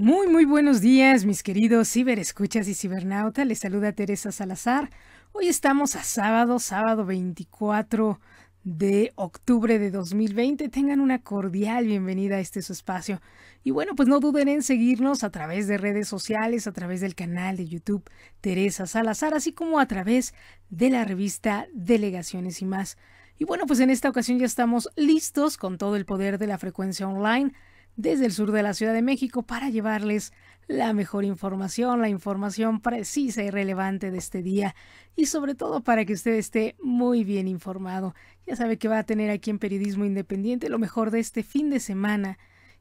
Muy, muy buenos días, mis queridos ciberescuchas y cibernautas. Les saluda Teresa Salazar. Hoy estamos a sábado, sábado 24 de octubre de 2020. Tengan una cordial bienvenida a este su espacio. Y bueno, pues no duden en seguirnos a través de redes sociales, a través del canal de YouTube Teresa Salazar, así como a través de la revista Delegaciones y más. Y bueno, pues en esta ocasión ya estamos listos con todo el poder de la frecuencia online desde el sur de la Ciudad de México para llevarles la mejor información, la información precisa y relevante de este día y sobre todo para que usted esté muy bien informado. Ya sabe que va a tener aquí en Periodismo Independiente lo mejor de este fin de semana.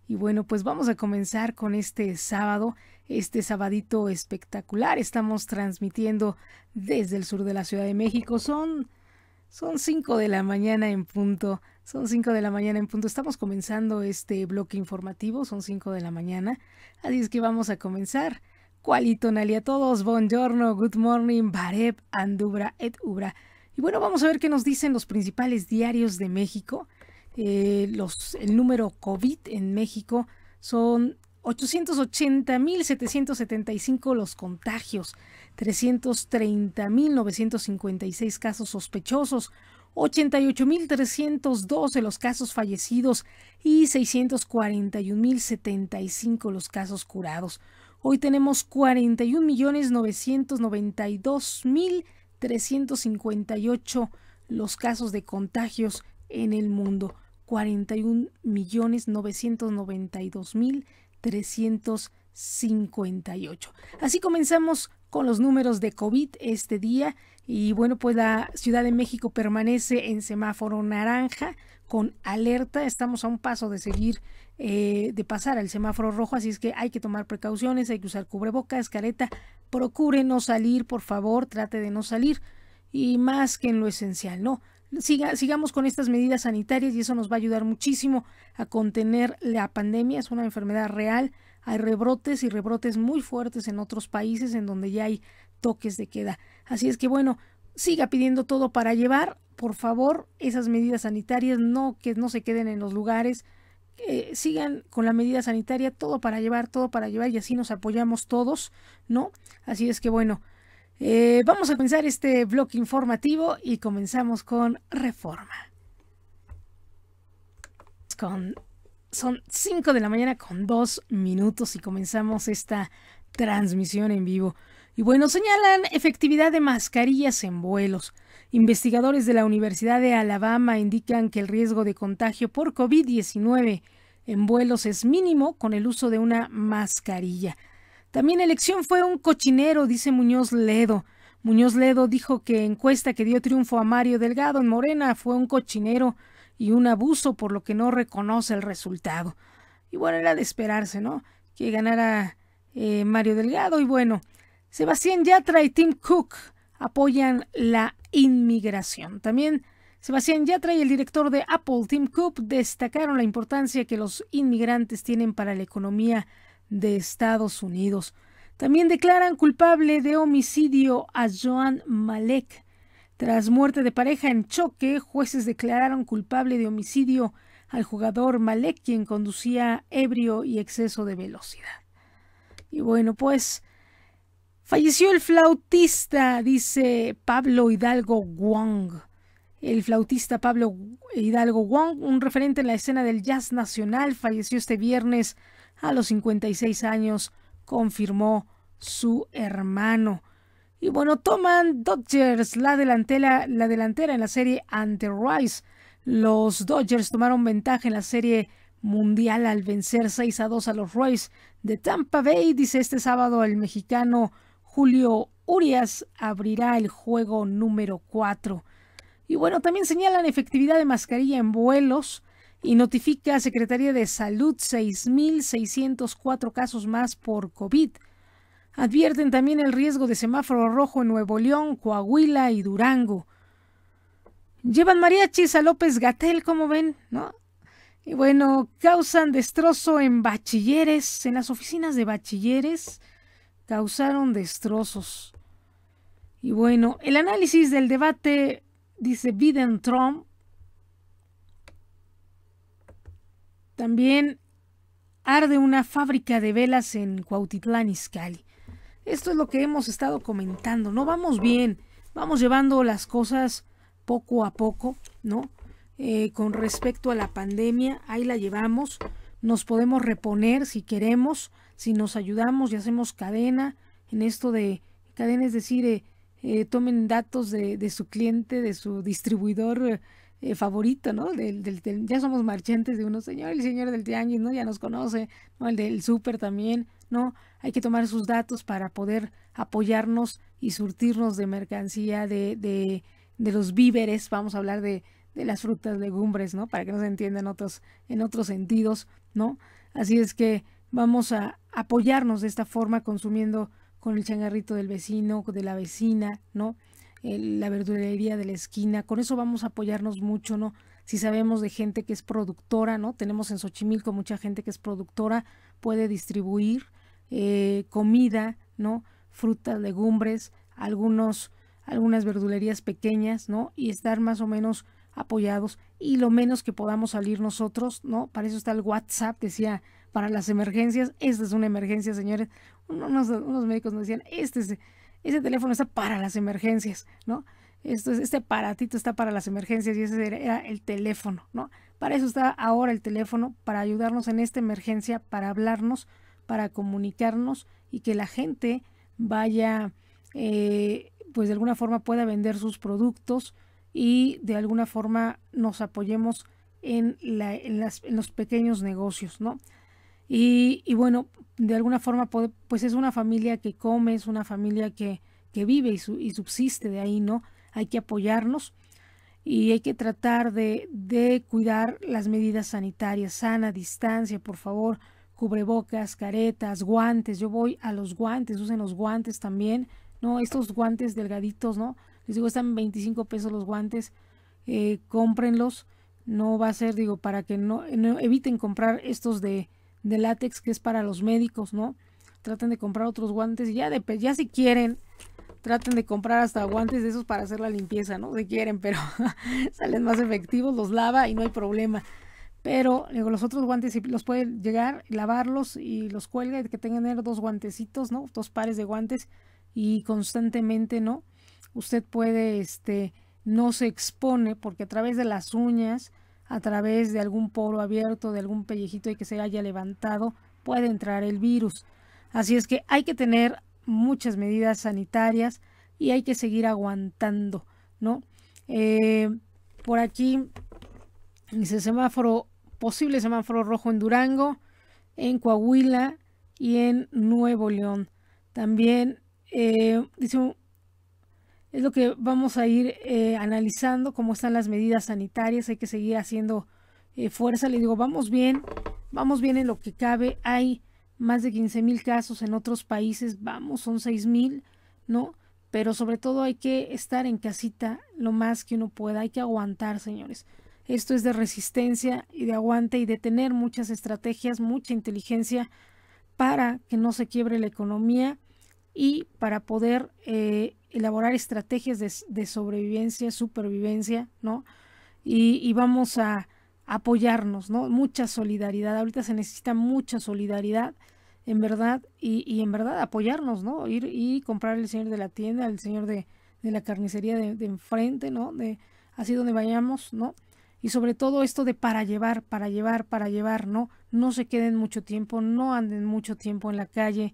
Y bueno, pues vamos a comenzar con este sábado, este sabadito espectacular. Estamos transmitiendo desde el sur de la Ciudad de México. Son, son 5 de la mañana en punto son 5 de la mañana en punto. Estamos comenzando este bloque informativo. Son 5 de la mañana. Así es que vamos a comenzar. Qualitonali a todos. Buongiorno, good morning, bareb, andubra et ubra. Y bueno, vamos a ver qué nos dicen los principales diarios de México. Eh, el número COVID en México son 880.775 los contagios, 330.956 casos sospechosos, 88.312 los casos fallecidos y 641.075 los casos curados. Hoy tenemos 41.992.358 los casos de contagios en el mundo. 41.992.358. Así comenzamos con los números de COVID este día y bueno, pues la Ciudad de México permanece en semáforo naranja con alerta. Estamos a un paso de seguir, eh, de pasar al semáforo rojo, así es que hay que tomar precauciones, hay que usar cubrebocas, careta. Procure no salir, por favor, trate de no salir. Y más que en lo esencial, ¿no? Siga, sigamos con estas medidas sanitarias y eso nos va a ayudar muchísimo a contener la pandemia. Es una enfermedad real. Hay rebrotes y rebrotes muy fuertes en otros países en donde ya hay toques de queda. Así es que bueno, siga pidiendo todo para llevar, por favor, esas medidas sanitarias, no que no se queden en los lugares, eh, sigan con la medida sanitaria, todo para llevar, todo para llevar y así nos apoyamos todos, ¿no? Así es que bueno, eh, vamos a comenzar este bloque informativo y comenzamos con reforma. son 5 de la mañana con 2 minutos y comenzamos esta transmisión en vivo. Y bueno, señalan efectividad de mascarillas en vuelos. Investigadores de la Universidad de Alabama indican que el riesgo de contagio por COVID-19 en vuelos es mínimo con el uso de una mascarilla. También elección fue un cochinero, dice Muñoz Ledo. Muñoz Ledo dijo que encuesta que dio triunfo a Mario Delgado en Morena fue un cochinero y un abuso, por lo que no reconoce el resultado. Y bueno, era de esperarse, ¿no? Que ganara eh, Mario Delgado y bueno, Sebastián Yatra y Tim Cook apoyan la inmigración. También Sebastián Yatra y el director de Apple, Tim Cook, destacaron la importancia que los inmigrantes tienen para la economía de Estados Unidos. También declaran culpable de homicidio a Joan Malek. Tras muerte de pareja en choque, jueces declararon culpable de homicidio al jugador Malek, quien conducía ebrio y exceso de velocidad. Y bueno, pues Falleció el flautista, dice Pablo Hidalgo Wong. El flautista Pablo Hidalgo Wong, un referente en la escena del jazz nacional, falleció este viernes a los 56 años, confirmó su hermano. Y bueno, toman Dodgers la delantera, la en la serie ante Rice. Los Dodgers tomaron ventaja en la serie mundial al vencer 6 a 2 a los Rays de Tampa Bay, dice este sábado el mexicano Julio Urias abrirá el juego número 4. Y bueno, también señalan efectividad de mascarilla en vuelos y notifica a Secretaría de Salud 6.604 casos más por COVID. Advierten también el riesgo de semáforo rojo en Nuevo León, Coahuila y Durango. Llevan mariachis a López Gatel, como ven, ¿no? Y bueno, causan destrozo en bachilleres, en las oficinas de bachilleres causaron destrozos. Y bueno, el análisis del debate, dice Biden-Trump, también arde una fábrica de velas en Cuautitlán, Izcalli. Esto es lo que hemos estado comentando, ¿no? Vamos bien, vamos llevando las cosas poco a poco, ¿no? Eh, con respecto a la pandemia, ahí la llevamos, nos podemos reponer si queremos, si nos ayudamos y hacemos cadena en esto de cadena, es decir, eh, eh, tomen datos de, su cliente, de su distribuidor eh, favorito, ¿no? Del, del, ya somos marchantes de uno, señor, el señor del tianguis, ¿no? Ya nos conoce, ¿no? El del súper también, ¿no? Hay que tomar sus datos para poder apoyarnos y surtirnos de mercancía, de, de, de los víveres, vamos a hablar de, de las frutas, legumbres, ¿no? Para que nos entiendan otros, en otros sentidos, ¿no? Así es que vamos a apoyarnos de esta forma consumiendo con el changarrito del vecino, de la vecina, ¿no? la verdulería de la esquina, con eso vamos a apoyarnos mucho, ¿no? Si sabemos de gente que es productora, ¿no? Tenemos en Xochimilco mucha gente que es productora, puede distribuir eh, comida, ¿no? Frutas, legumbres, algunos, algunas verdulerías pequeñas, ¿no? Y estar más o menos apoyados y lo menos que podamos salir nosotros, ¿no? Para eso está el WhatsApp, decía para las emergencias. Esta es una emergencia, señores. Unos, médicos nos decían, este, este teléfono está para las emergencias, ¿no? Esto, este aparatito está para las emergencias y ese era el teléfono, ¿no? Para eso está ahora el teléfono, para ayudarnos en esta emergencia, para hablarnos, para comunicarnos y que la gente vaya, eh, pues de alguna forma pueda vender sus productos y de alguna forma nos apoyemos en, en los pequeños negocios, ¿no? Y, bueno, de alguna forma, pues es una familia que come, es una familia que, vive y, subsiste de ahí, ¿no? Hay que apoyarnos y hay que tratar de, de cuidar las medidas sanitarias, sana distancia, por favor, cubrebocas, caretas, guantes. Yo voy a los guantes, usen los guantes también, ¿no? Estos guantes delgaditos, ¿no? Les digo, están 25 pesos los guantes, eh, cómprenlos. No va a ser, digo, para que no eviten comprar estos de de látex que es para los médicos, ¿no? Traten de comprar otros guantes y ya, de, ya si quieren, traten de comprar hasta guantes de esos para hacer la limpieza, ¿no? Si quieren, pero salen más efectivos, los lava y no hay problema. Pero los otros guantes si los puede llegar, lavarlos y los cuelga y que tengan dos guantecitos, ¿no? Dos pares de guantes y constantemente, ¿no? Usted puede, este, no se expone porque a través de las uñas, a través de algún poro abierto, de algún pellejito y que se haya levantado, puede entrar el virus. Así es que hay que tener muchas medidas sanitarias y hay que seguir aguantando, ¿no? Eh, por aquí dice semáforo, posible semáforo rojo en Durango, en Coahuila y en Nuevo León. También eh, dice es lo que vamos a ir eh, analizando, cómo están las medidas sanitarias, hay que seguir haciendo eh, fuerza. Le digo, vamos bien, vamos bien en lo que cabe. Hay más de 15 mil casos en otros países, vamos, son 6 mil, ¿no? Pero sobre todo hay que estar en casita lo más que uno pueda, hay que aguantar, señores. Esto es de resistencia y de aguante y de tener muchas estrategias, mucha inteligencia para que no se quiebre la economía y para poder eh, elaborar estrategias de, sobrevivencia, supervivencia, ¿no? Y, vamos a apoyarnos, ¿no? Mucha solidaridad. Ahorita se necesita mucha solidaridad en verdad, y, en verdad apoyarnos, ¿no? Ir y comprar el señor de la tienda, al señor de, la carnicería de, de, enfrente, ¿no? De así donde vayamos, ¿no? Y sobre todo esto de para llevar, para llevar, para llevar, ¿no? No se queden mucho tiempo, no anden mucho tiempo en la calle,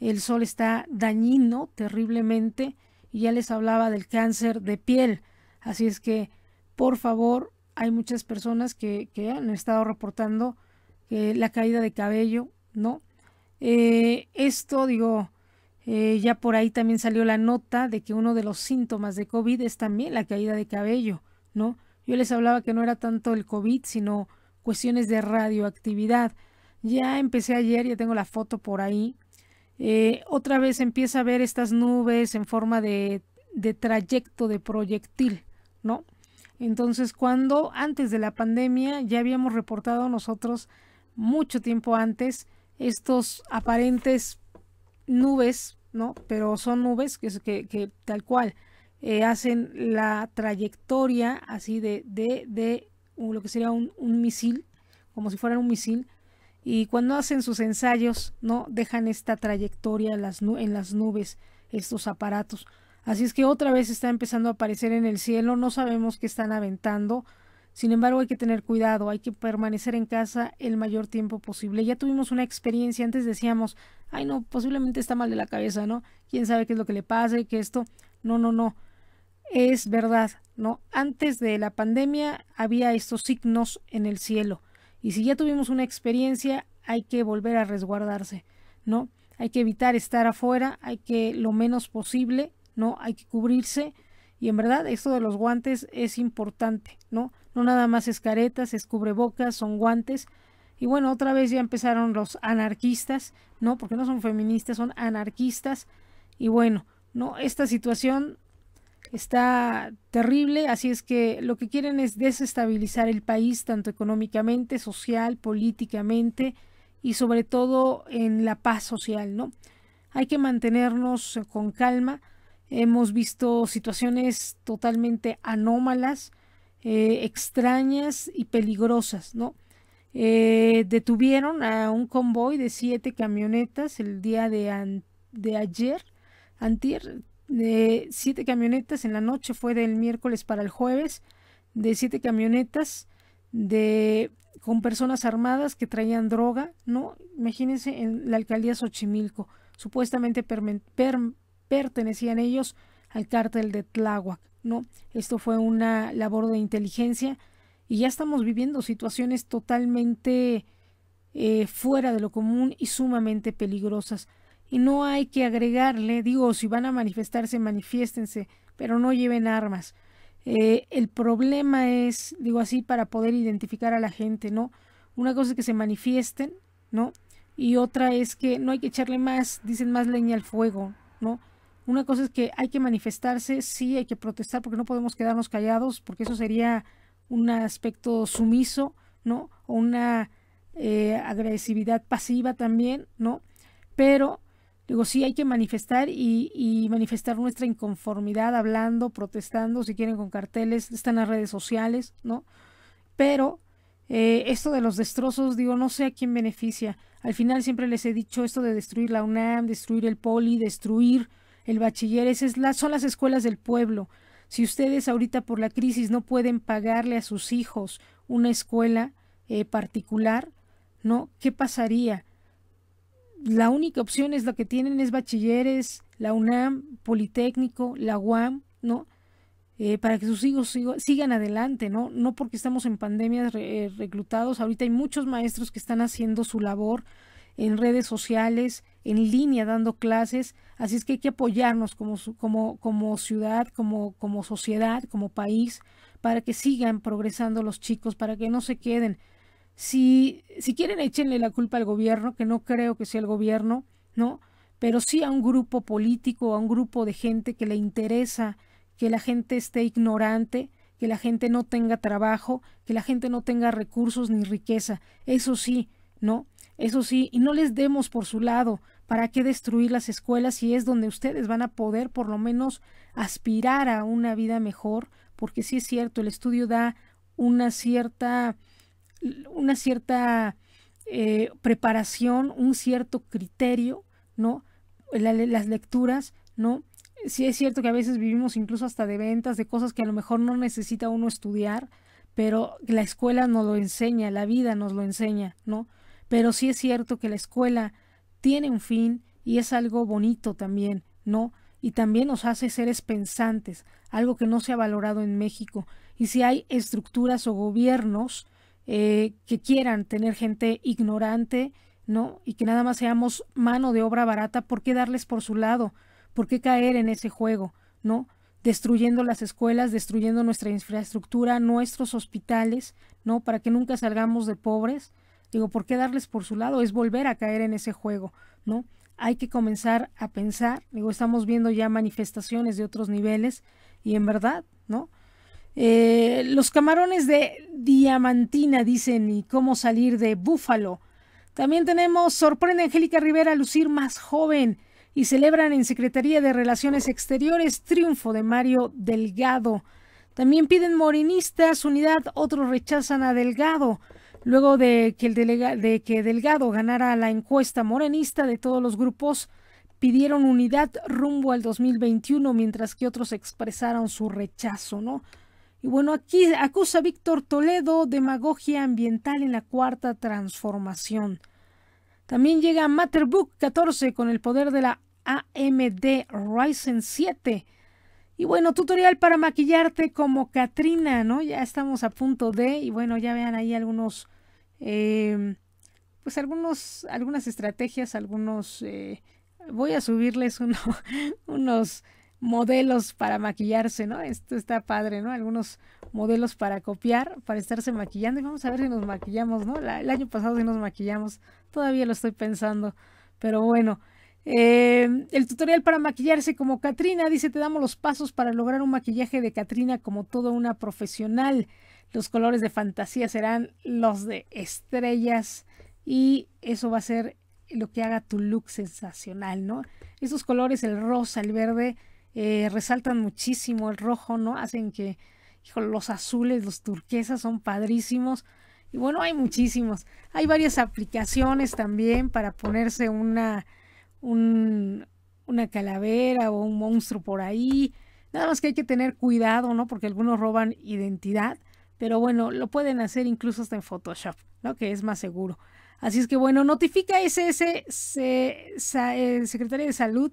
el sol está dañino terriblemente y ya les hablaba del cáncer de piel. Así es que, por favor, hay muchas personas que, han estado reportando que eh, la caída de cabello, ¿no? Eh, esto, digo, eh, ya por ahí también salió la nota de que uno de los síntomas de COVID es también la caída de cabello, ¿no? Yo les hablaba que no era tanto el COVID, sino cuestiones de radioactividad. Ya empecé ayer, ya tengo la foto por ahí, eh, otra vez empieza a ver estas nubes en forma de, trayecto de proyectil, ¿no? Entonces, cuando antes de la pandemia ya habíamos reportado nosotros mucho tiempo antes estos aparentes nubes, ¿no? Pero son nubes que, tal cual eh, hacen la trayectoria así de, lo que sería un, un misil, como si fuera un misil, y cuando hacen sus ensayos, ¿no? Dejan esta trayectoria en las, nubes, estos aparatos. Así es que otra vez está empezando a aparecer en el cielo, no sabemos qué están aventando. Sin embargo, hay que tener cuidado, hay que permanecer en casa el mayor tiempo posible. Ya tuvimos una experiencia, antes decíamos, ay no, posiblemente está mal de la cabeza, ¿no? ¿Quién sabe qué es lo que le pasa y que esto? No, no, no. Es verdad, ¿no? Antes de la pandemia había estos signos en el cielo. Y si ya tuvimos una experiencia, hay que volver a resguardarse, ¿no? Hay que evitar estar afuera, hay que lo menos posible, ¿no? Hay que cubrirse. Y en verdad, esto de los guantes es importante, ¿no? No nada más es caretas, es cubrebocas, son guantes. Y bueno, otra vez ya empezaron los anarquistas, ¿no? Porque no son feministas, son anarquistas. Y bueno, ¿no? Esta situación está terrible, así es que lo que quieren es desestabilizar el país, tanto económicamente, social, políticamente y sobre todo en la paz social, ¿no? Hay que mantenernos con calma. Hemos visto situaciones totalmente anómalas, eh, extrañas y peligrosas, ¿no? Eh, detuvieron a un convoy de siete camionetas el día de, de ayer, antier, de siete camionetas en la noche, fue del miércoles para el jueves, de siete camionetas de con personas armadas que traían droga, ¿no? Imagínense en la alcaldía Xochimilco, supuestamente pertenecían ellos al cártel de Tláhuac, ¿no? Esto fue una labor de inteligencia y ya estamos viviendo situaciones totalmente eh, fuera de lo común y sumamente peligrosas y no hay que agregarle, digo, si van a manifestarse, manifiéstense, pero no lleven armas. Eh, el problema es, digo así, para poder identificar a la gente, ¿no? Una cosa es que se manifiesten, ¿no? Y otra es que no hay que echarle más, dicen más leña al fuego, ¿no? Una cosa es que hay que manifestarse, sí, hay que protestar porque no podemos quedarnos callados, porque eso sería un aspecto sumiso, ¿no? O una eh, agresividad pasiva también, ¿no? Pero Digo, sí hay que manifestar y, manifestar nuestra inconformidad hablando, protestando, si quieren con carteles, están las redes sociales, ¿no? Pero eh, esto de los destrozos, digo, no sé a quién beneficia. Al final siempre les he dicho esto de destruir la UNAM, destruir el poli, destruir el bachiller, esas son las escuelas del pueblo. Si ustedes ahorita por la crisis no pueden pagarle a sus hijos una escuela eh, particular, ¿no? ¿Qué pasaría? la única opción es la que tienen es bachilleres, la UNAM, Politécnico, la UAM, ¿no? Eh, para que sus hijos sigan adelante, ¿no? No porque estamos en pandemia eh, reclutados. Ahorita hay muchos maestros que están haciendo su labor en redes sociales, en línea, dando clases. Así es que hay que apoyarnos como, como, como ciudad, como, como sociedad, como país, para que sigan progresando los chicos, para que no se queden si, si quieren, échenle la culpa al gobierno, que no creo que sea el gobierno, ¿no? Pero sí a un grupo político, a un grupo de gente que le interesa que la gente esté ignorante, que la gente no tenga trabajo, que la gente no tenga recursos ni riqueza. Eso sí, ¿no? Eso sí, y no les demos por su lado. ¿Para qué destruir las escuelas si es donde ustedes van a poder por lo menos aspirar a una vida mejor? Porque sí es cierto, el estudio da una cierta una cierta eh, preparación, un cierto criterio, ¿no? las lecturas, ¿no? Sí es cierto que a veces vivimos incluso hasta de ventas, de cosas que a lo mejor no necesita uno estudiar, pero la escuela nos lo enseña, la vida nos lo enseña, ¿no? Pero sí es cierto que la escuela tiene un fin y es algo bonito también, ¿no? Y también nos hace seres pensantes, algo que no se ha valorado en México. Y si hay estructuras o gobiernos eh, que quieran tener gente ignorante, ¿no? Y que nada más seamos mano de obra barata, ¿por qué darles por su lado? ¿Por qué caer en ese juego, ¿no? Destruyendo las escuelas, destruyendo nuestra infraestructura, nuestros hospitales, ¿no? Para que nunca salgamos de pobres. Digo, ¿por qué darles por su lado? Es volver a caer en ese juego, ¿no? Hay que comenzar a pensar, digo, estamos viendo ya manifestaciones de otros niveles y en verdad, ¿no? Eh, los camarones de Diamantina, dicen, y cómo salir de Búfalo. También tenemos, sorprende a Angélica Rivera lucir más joven y celebran en Secretaría de Relaciones Exteriores triunfo de Mario Delgado. También piden morenistas unidad, otros rechazan a Delgado. Luego de que, el de que Delgado ganara la encuesta morenista de todos los grupos, pidieron unidad rumbo al 2021, mientras que otros expresaron su rechazo, ¿no? Y bueno, aquí acusa Víctor Toledo demagogia ambiental en la cuarta transformación. También llega Matterbook 14 con el poder de la AMD Ryzen 7. Y bueno, tutorial para maquillarte como Katrina, ¿no? Ya estamos a punto de, y bueno, ya vean ahí algunos, em, pues algunos, algunas estrategias, algunos, eh, voy a subirles uno, unos modelos para maquillarse, ¿no? Esto está padre, ¿no? Algunos modelos para copiar, para estarse maquillando. Y vamos a ver si nos maquillamos, ¿no? el año pasado si nos maquillamos, todavía lo estoy pensando, pero bueno. Eh, el tutorial para maquillarse como Katrina dice, te damos los pasos para lograr un maquillaje de Katrina como toda una profesional. Los colores de fantasía serán los de estrellas y eso va a ser lo que haga tu look sensacional, ¿no? Esos colores, el rosa, el verde, eh, resaltan muchísimo el rojo, ¿no? Hacen que, hijo, los azules, los turquesas son padrísimos. Y bueno, hay muchísimos. Hay varias aplicaciones también para ponerse una, una calavera o un monstruo por ahí. Nada más que hay que tener cuidado, ¿no? Porque algunos roban identidad. Pero bueno, lo pueden hacer incluso hasta en Photoshop, ¿no? Que es más seguro. Así es que bueno, notifica SS, ese eh, Secretaría de Salud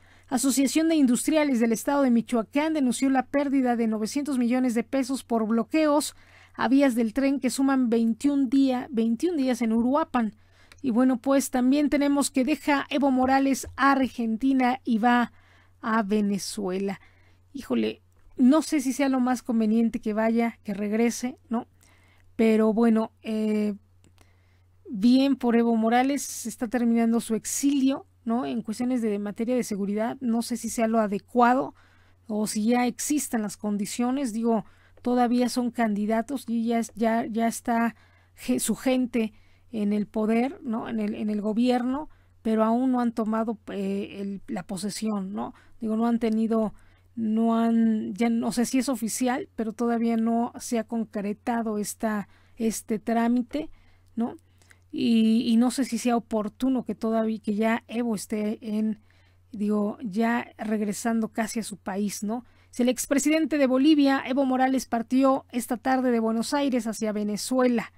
Asociación de Industriales del Estado de Michoacán denunció la pérdida de 900 millones de pesos por bloqueos a vías del tren que suman 21, 21 días en Uruapan. Y bueno, pues también tenemos que deja Evo Morales a Argentina y va a Venezuela. Híjole, no sé si sea lo más conveniente que vaya, que regrese, ¿no? Pero bueno, eh, bien por Evo Morales, se está terminando su exilio ¿no? En cuestiones de materia de seguridad, no sé si sea lo adecuado o si ya existen las condiciones, digo, todavía son candidatos y ya, ya, ya está su gente en el poder, ¿no? En el, en el gobierno, pero aún no han tomado eh, la posesión, ¿no? Digo, no han tenido, no han, ya no sé si es oficial, pero todavía no se ha concretado esta, este trámite, ¿no? Y, no sé si sea oportuno que todavía que ya Evo esté en digo ya regresando casi a su país no si el expresidente de Bolivia Evo Morales partió esta tarde de Buenos Aires hacia Venezuela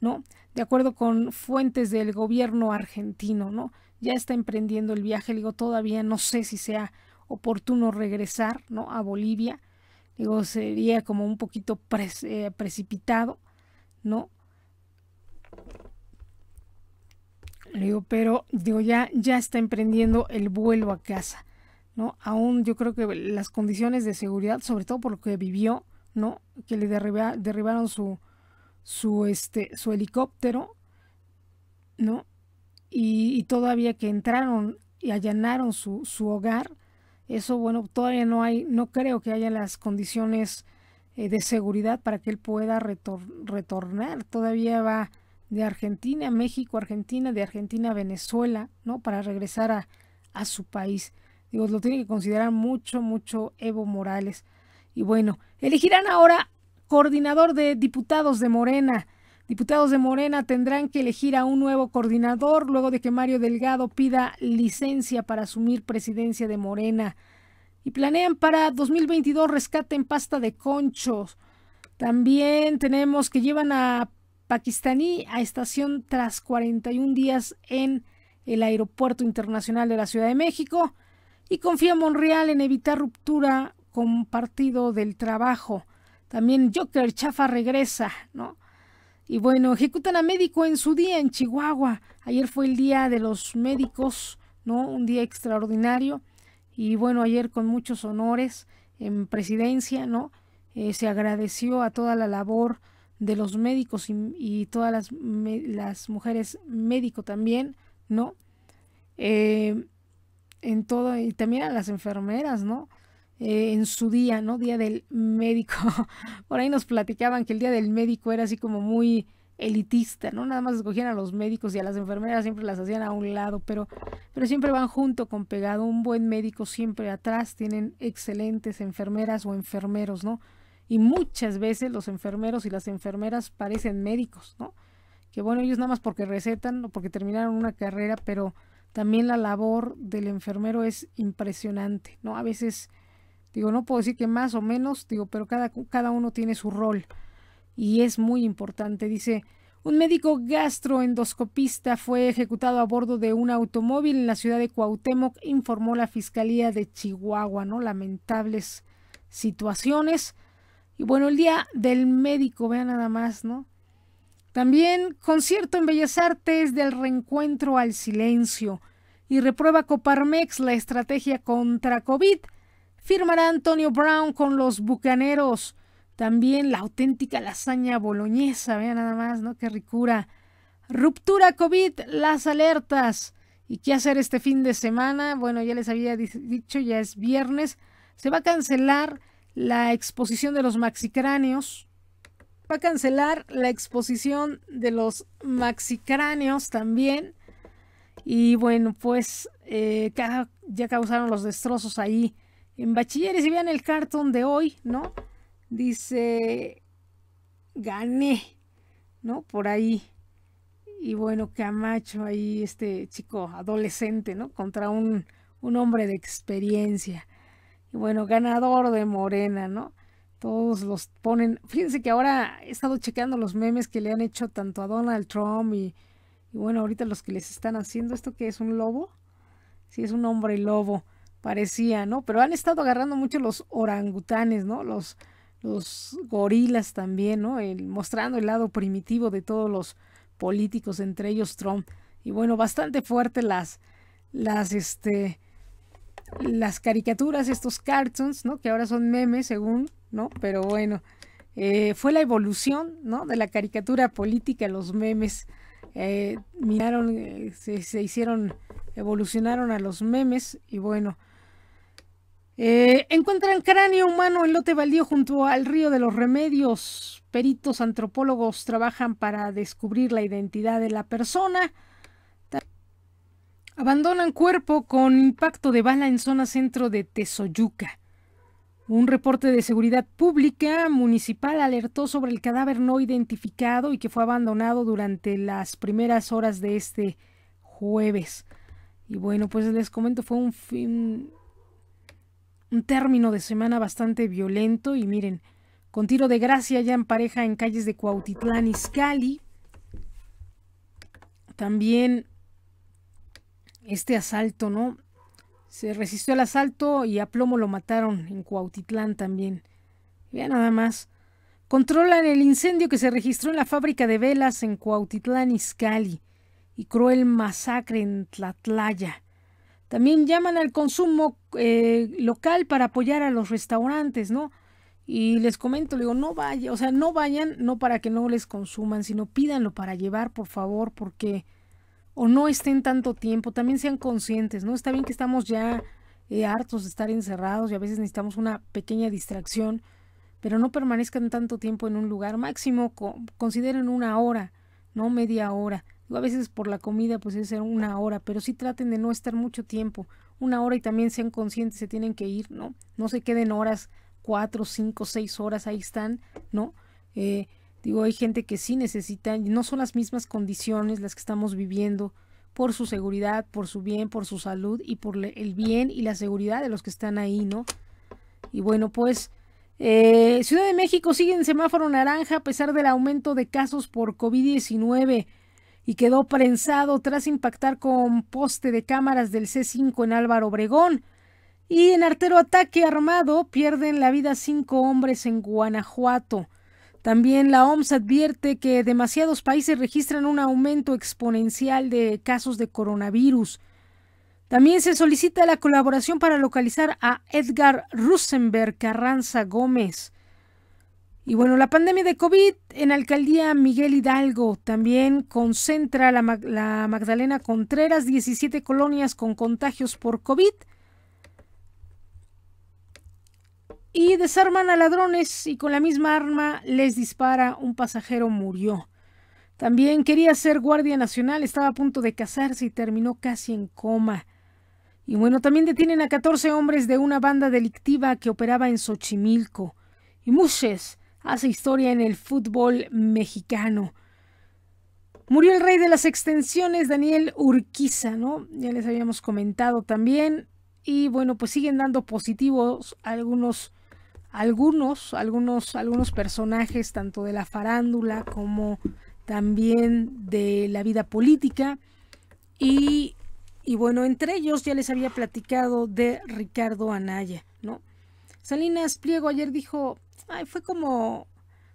no de acuerdo con fuentes del gobierno argentino no ya está emprendiendo el viaje digo todavía no sé si sea oportuno regresar no a Bolivia digo sería como un poquito eh, precipitado no le digo, pero digo, ya, ya está emprendiendo el vuelo a casa, ¿no? Aún yo creo que las condiciones de seguridad, sobre todo por lo que vivió, ¿no? Que le derribaron su, su, este, su helicóptero, ¿no? Y, todavía que entraron y allanaron su, su hogar, eso, bueno, todavía no hay, no creo que haya las condiciones eh, de seguridad para que él pueda retornar. Todavía va de Argentina México, Argentina, de Argentina a Venezuela, ¿no? Para regresar a, a su país. Digo, lo tiene que considerar mucho, mucho Evo Morales. Y bueno, elegirán ahora coordinador de diputados de Morena. Diputados de Morena tendrán que elegir a un nuevo coordinador luego de que Mario Delgado pida licencia para asumir presidencia de Morena. Y planean para 2022 rescate en pasta de conchos. También tenemos que llevan a pakistaní a estación tras 41 días en el Aeropuerto Internacional de la Ciudad de México y confía en Monreal en evitar ruptura con partido del trabajo. También Joker Chafa regresa, ¿no? Y bueno, ejecutan a médico en su día en Chihuahua. Ayer fue el día de los médicos, ¿no? Un día extraordinario. Y bueno, ayer con muchos honores en presidencia, ¿no? Eh, se agradeció a toda la labor de los médicos y, todas las, las, mujeres médico también, ¿no? Eh, en todo, y también a las enfermeras, ¿no? Eh, en su día, ¿no? Día del médico. Por ahí nos platicaban que el día del médico era así como muy elitista, ¿no? Nada más escogían a los médicos y a las enfermeras siempre las hacían a un lado, pero, pero siempre van junto con pegado. Un buen médico siempre atrás, tienen excelentes enfermeras o enfermeros, ¿no? y muchas veces los enfermeros y las enfermeras parecen médicos, ¿no? Que bueno, ellos nada más porque recetan o porque terminaron una carrera, pero también la labor del enfermero es impresionante, ¿no? A veces, digo, no puedo decir que más o menos, digo, pero cada, cada uno tiene su rol y es muy importante. Dice, un médico gastroendoscopista fue ejecutado a bordo de un automóvil en la ciudad de Cuauhtémoc, informó la Fiscalía de Chihuahua, ¿no? Lamentables situaciones. Y bueno, el Día del Médico, vean nada más, ¿no? También concierto en Bellas Artes del reencuentro al silencio. Y reprueba Coparmex la estrategia contra COVID. Firmará Antonio Brown con los Bucaneros. También la auténtica lasaña boloñesa, vean nada más, ¿no? Qué ricura. Ruptura COVID, las alertas. ¿Y qué hacer este fin de semana? Bueno, ya les había dicho, ya es viernes. Se va a cancelar la exposición de los maxicráneos. Va a cancelar la exposición de los maxicráneos también. Y bueno, pues eh, ya causaron los destrozos ahí en bachilleres. Y vean el cartón de hoy, ¿no? Dice, gané, ¿no? Por ahí. Y bueno, Camacho ahí, este chico adolescente, ¿no? Contra un, un hombre de experiencia. Y bueno, ganador de Morena, ¿no? Todos los ponen. Fíjense que ahora he estado chequeando los memes que le han hecho tanto a Donald Trump y, y bueno, ahorita los que les están haciendo esto que es un lobo. Sí, es un hombre lobo, parecía, ¿no? Pero han estado agarrando mucho los orangutanes, ¿no? Los, los gorilas también, ¿no? El, mostrando el lado primitivo de todos los políticos, entre ellos Trump. Y bueno, bastante fuerte las, las, este, las caricaturas, estos cartoons, ¿no? Que ahora son memes, según, ¿no? Pero bueno, eh, fue la evolución, ¿no? De la caricatura política, los memes. Eh, miraron, eh, se, se, hicieron, evolucionaron a los memes y bueno. encuentran cráneo humano en lote baldío junto al río de los remedios. Peritos antropólogos trabajan para descubrir la identidad de la persona. Abandonan cuerpo con impacto de bala en zona centro de Tesoyuca. Un reporte de seguridad pública municipal alertó sobre el cadáver no identificado y que fue abandonado durante las primeras horas de este jueves. Y bueno, pues les comento, fue un fin, un término de semana bastante violento y miren, con tiro de gracia ya en pareja en calles de Cuautitlán, Izcalli. También este asalto, ¿no? Se resistió al asalto y a plomo lo mataron en Cuautitlán también. Ya nada más. Controlan el incendio que se registró en la fábrica de velas en Cuautitlán, Izcalli, y cruel masacre en Tlatlaya. También llaman al consumo eh, local para apoyar a los restaurantes, ¿no? Y les comento, digo, no vayan. o sea, no vayan, no para que no les consuman, sino pídanlo para llevar, por favor, porque o no estén tanto tiempo, también sean conscientes, ¿no? Está bien que estamos ya eh, hartos de estar encerrados y a veces necesitamos una pequeña distracción, pero no permanezcan tanto tiempo en un lugar, máximo consideren una hora, no media hora. a veces por la comida pues ser una hora, pero sí traten de no estar mucho tiempo, una hora y también sean conscientes, se tienen que ir, ¿no? No se queden horas, cuatro, cinco, seis horas, ahí están, ¿no? Eh, Digo, hay gente que sí necesita, no son las mismas condiciones las que estamos viviendo por su seguridad, por su bien, por su salud y por el bien y la seguridad de los que están ahí, ¿no? Y bueno, pues eh, Ciudad de México sigue en semáforo naranja a pesar del aumento de casos por COVID-19 y quedó prensado tras impactar con poste de cámaras del C5 en Álvaro Obregón. Y en artero ataque armado pierden la vida cinco hombres en Guanajuato. También la OMS advierte que demasiados países registran un aumento exponencial de casos de coronavirus. También se solicita la colaboración para localizar a Edgar Rosenberg Carranza Gómez. Y bueno, la pandemia de COVID en Alcaldía Miguel Hidalgo también concentra la, la Magdalena Contreras, 17 colonias con contagios por COVID. y desarman a ladrones y con la misma arma les dispara. Un pasajero murió. También quería ser guardia nacional, estaba a punto de casarse y terminó casi en coma. Y bueno, también detienen a 14 hombres de una banda delictiva que operaba en Xochimilco. Y Mushes hace historia en el fútbol mexicano. Murió el rey de las extensiones, Daniel Urquiza, ¿no? Ya les habíamos comentado también. Y bueno, pues siguen dando positivos algunos algunos, algunos, algunos personajes tanto de la farándula como también de la vida política. Y, bueno, entre ellos ya les había platicado de Ricardo Anaya, ¿no? Salinas Pliego ayer dijo, fue como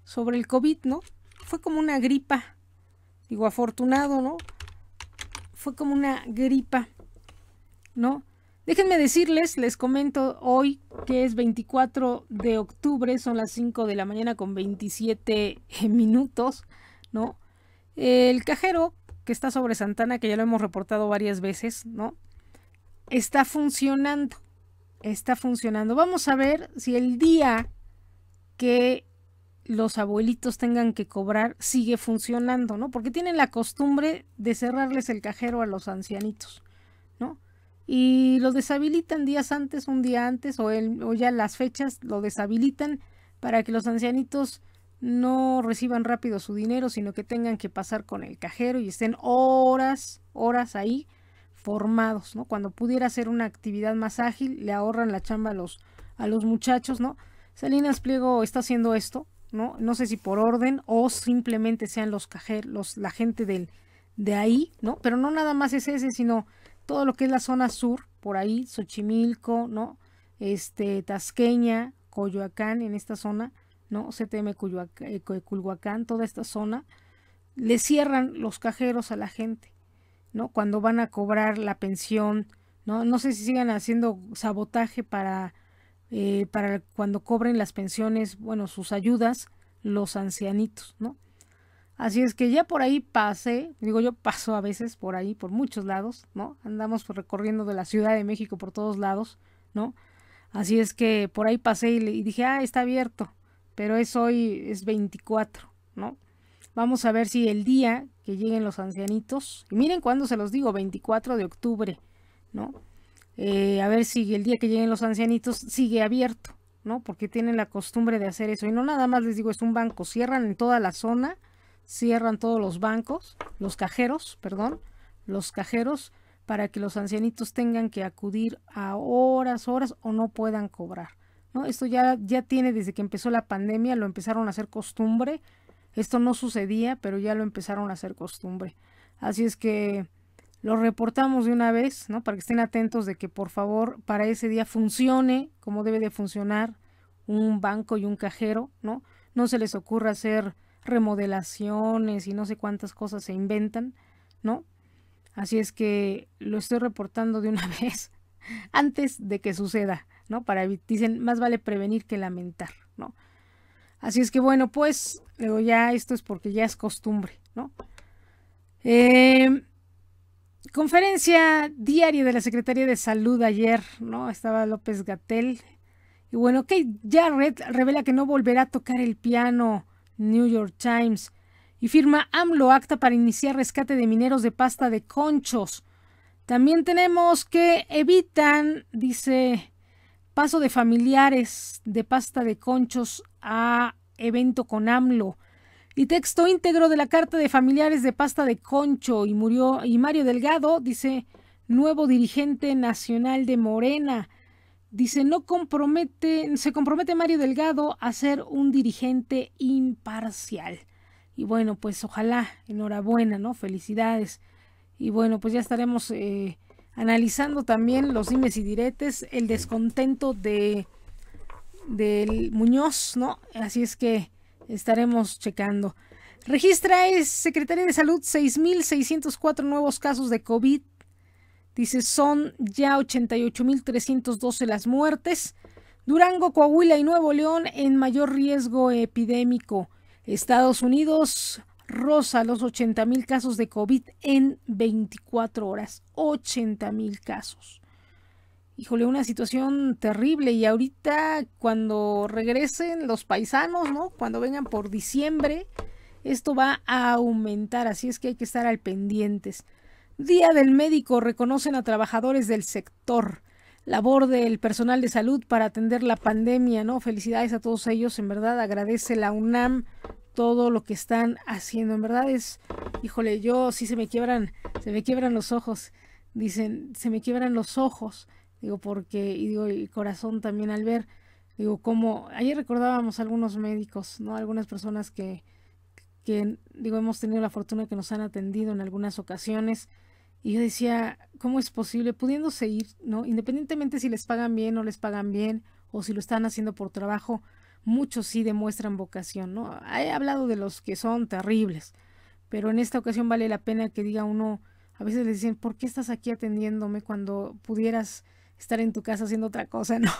sobre el COVID, ¿no? Fue como una gripa. Digo, afortunado, ¿no? Fue como una gripa, ¿no? Déjenme decirles, les comento hoy que es 24 de octubre, son las 5 de la mañana con 27 eh, minutos, ¿no? El cajero que está sobre Santana, que ya lo hemos reportado varias veces, ¿no? Está funcionando, está funcionando. Vamos a ver si el día que los abuelitos tengan que cobrar sigue funcionando, ¿no? Porque tienen la costumbre de cerrarles el cajero a los ancianitos, ¿no? y los deshabilitan días antes, un día antes o, ya las fechas lo deshabilitan para que los ancianitos no reciban rápido su dinero, sino que tengan que pasar con el cajero y estén horas, horas ahí formados, ¿no? Cuando pudiera ser una actividad más ágil, le ahorran la chamba a los, a los muchachos, ¿no? Salinas Pliego está haciendo esto, ¿no? No sé si por orden o simplemente sean los cajeros, los, la gente del, de ahí, ¿no? Pero no nada más es ese, sino todo lo que es la zona sur, por ahí, Xochimilco, ¿no? Este, Tasqueña, Coyoacán, en esta zona, ¿no? CTM eh, Culhuacán, toda esta zona, le cierran los cajeros a la gente, ¿no? Cuando van a cobrar la pensión, ¿no? No sé si sigan haciendo sabotaje para, eh, para cuando cobren las pensiones, bueno, sus ayudas, los ancianitos, ¿no? Así es que ya por ahí pasé, digo yo paso a veces por ahí, por muchos lados, ¿no? Andamos recorriendo de la Ciudad de México por todos lados, ¿no? Así es que por ahí pasé y, dije, ah, está abierto, pero es hoy, es 24, ¿no? Vamos a ver si el día que lleguen los ancianitos, y miren cuándo se los digo, 24 de octubre, ¿no? Eh, a ver si el día que lleguen los ancianitos sigue abierto, ¿no? Porque tienen la costumbre de hacer eso. Y no nada más les digo, es un banco, cierran en toda la zona cierran todos los bancos, los cajeros, perdón, los cajeros para que los ancianitos tengan que acudir a horas, horas o no puedan cobrar. ¿no? Esto ya, ya tiene desde que empezó la pandemia, lo empezaron a hacer costumbre. Esto no sucedía, pero ya lo empezaron a hacer costumbre. Así es que lo reportamos de una vez, ¿no? Para que estén atentos de que por favor para ese día funcione como debe de funcionar un banco y un cajero, ¿no? No se les ocurra hacer remodelaciones y no sé cuántas cosas se inventan, ¿no? Así es que lo estoy reportando de una vez antes de que suceda, ¿no? Para dicen, más vale prevenir que lamentar, ¿no? Así es que bueno, pues digo, ya esto es porque ya es costumbre, ¿no? Em, conferencia diaria de la Secretaría de Salud ayer, ¿no? Estaba López Gatel. Y bueno, que Red revela que no volverá a tocar el piano. New York Times. Y firma AMLO acta para iniciar rescate de mineros de pasta de conchos. También tenemos que evitan, dice, paso de familiares de pasta de conchos a evento con AMLO. Y texto íntegro de la carta de familiares de pasta de concho y murió y Mario Delgado dice nuevo dirigente nacional de Morena. Dice, no compromete, se compromete Mario Delgado a ser un dirigente imparcial. Y bueno, pues ojalá, enhorabuena, ¿no? Felicidades. Y bueno, pues ya estaremos eh, analizando también los dimes y diretes, el descontento de del Muñoz, ¿no? Así es que estaremos checando. Registra es Secretaría de Salud 6.604 nuevos casos de COVID Dice, son ya 88.312 las muertes. Durango, Coahuila y Nuevo León en mayor riesgo epidémico. Estados Unidos rosa los 80.000 casos de COVID en 24 horas. 80.000 casos. Híjole, una situación terrible. Y ahorita cuando regresen los paisanos, ¿no? Cuando vengan por diciembre, esto va a aumentar. Así es que hay que estar al pendientes. Día del médico reconocen a trabajadores del sector. Labor del personal de salud para atender la pandemia, ¿no? Felicidades a todos ellos, en verdad agradece la UNAM todo lo que están haciendo. En verdad es, híjole, yo sí se me quiebran, se me quiebran los ojos. Dicen, se me quiebran los ojos. Digo, porque, y digo, el corazón también al ver. Digo, como, ayer recordábamos a algunos médicos, ¿no? Algunas personas que, que, digo, hemos tenido la fortuna que nos han atendido en algunas ocasiones y yo decía, ¿cómo es posible? Pudiéndose ir, ¿no? Independientemente si les pagan bien o les pagan bien, o si lo están haciendo por trabajo, muchos sí demuestran vocación, ¿no? He hablado de los que son terribles, pero en esta ocasión vale la pena que diga uno, a veces le dicen, ¿por qué estás aquí atendiéndome cuando pudieras estar en tu casa haciendo otra cosa, ¿no?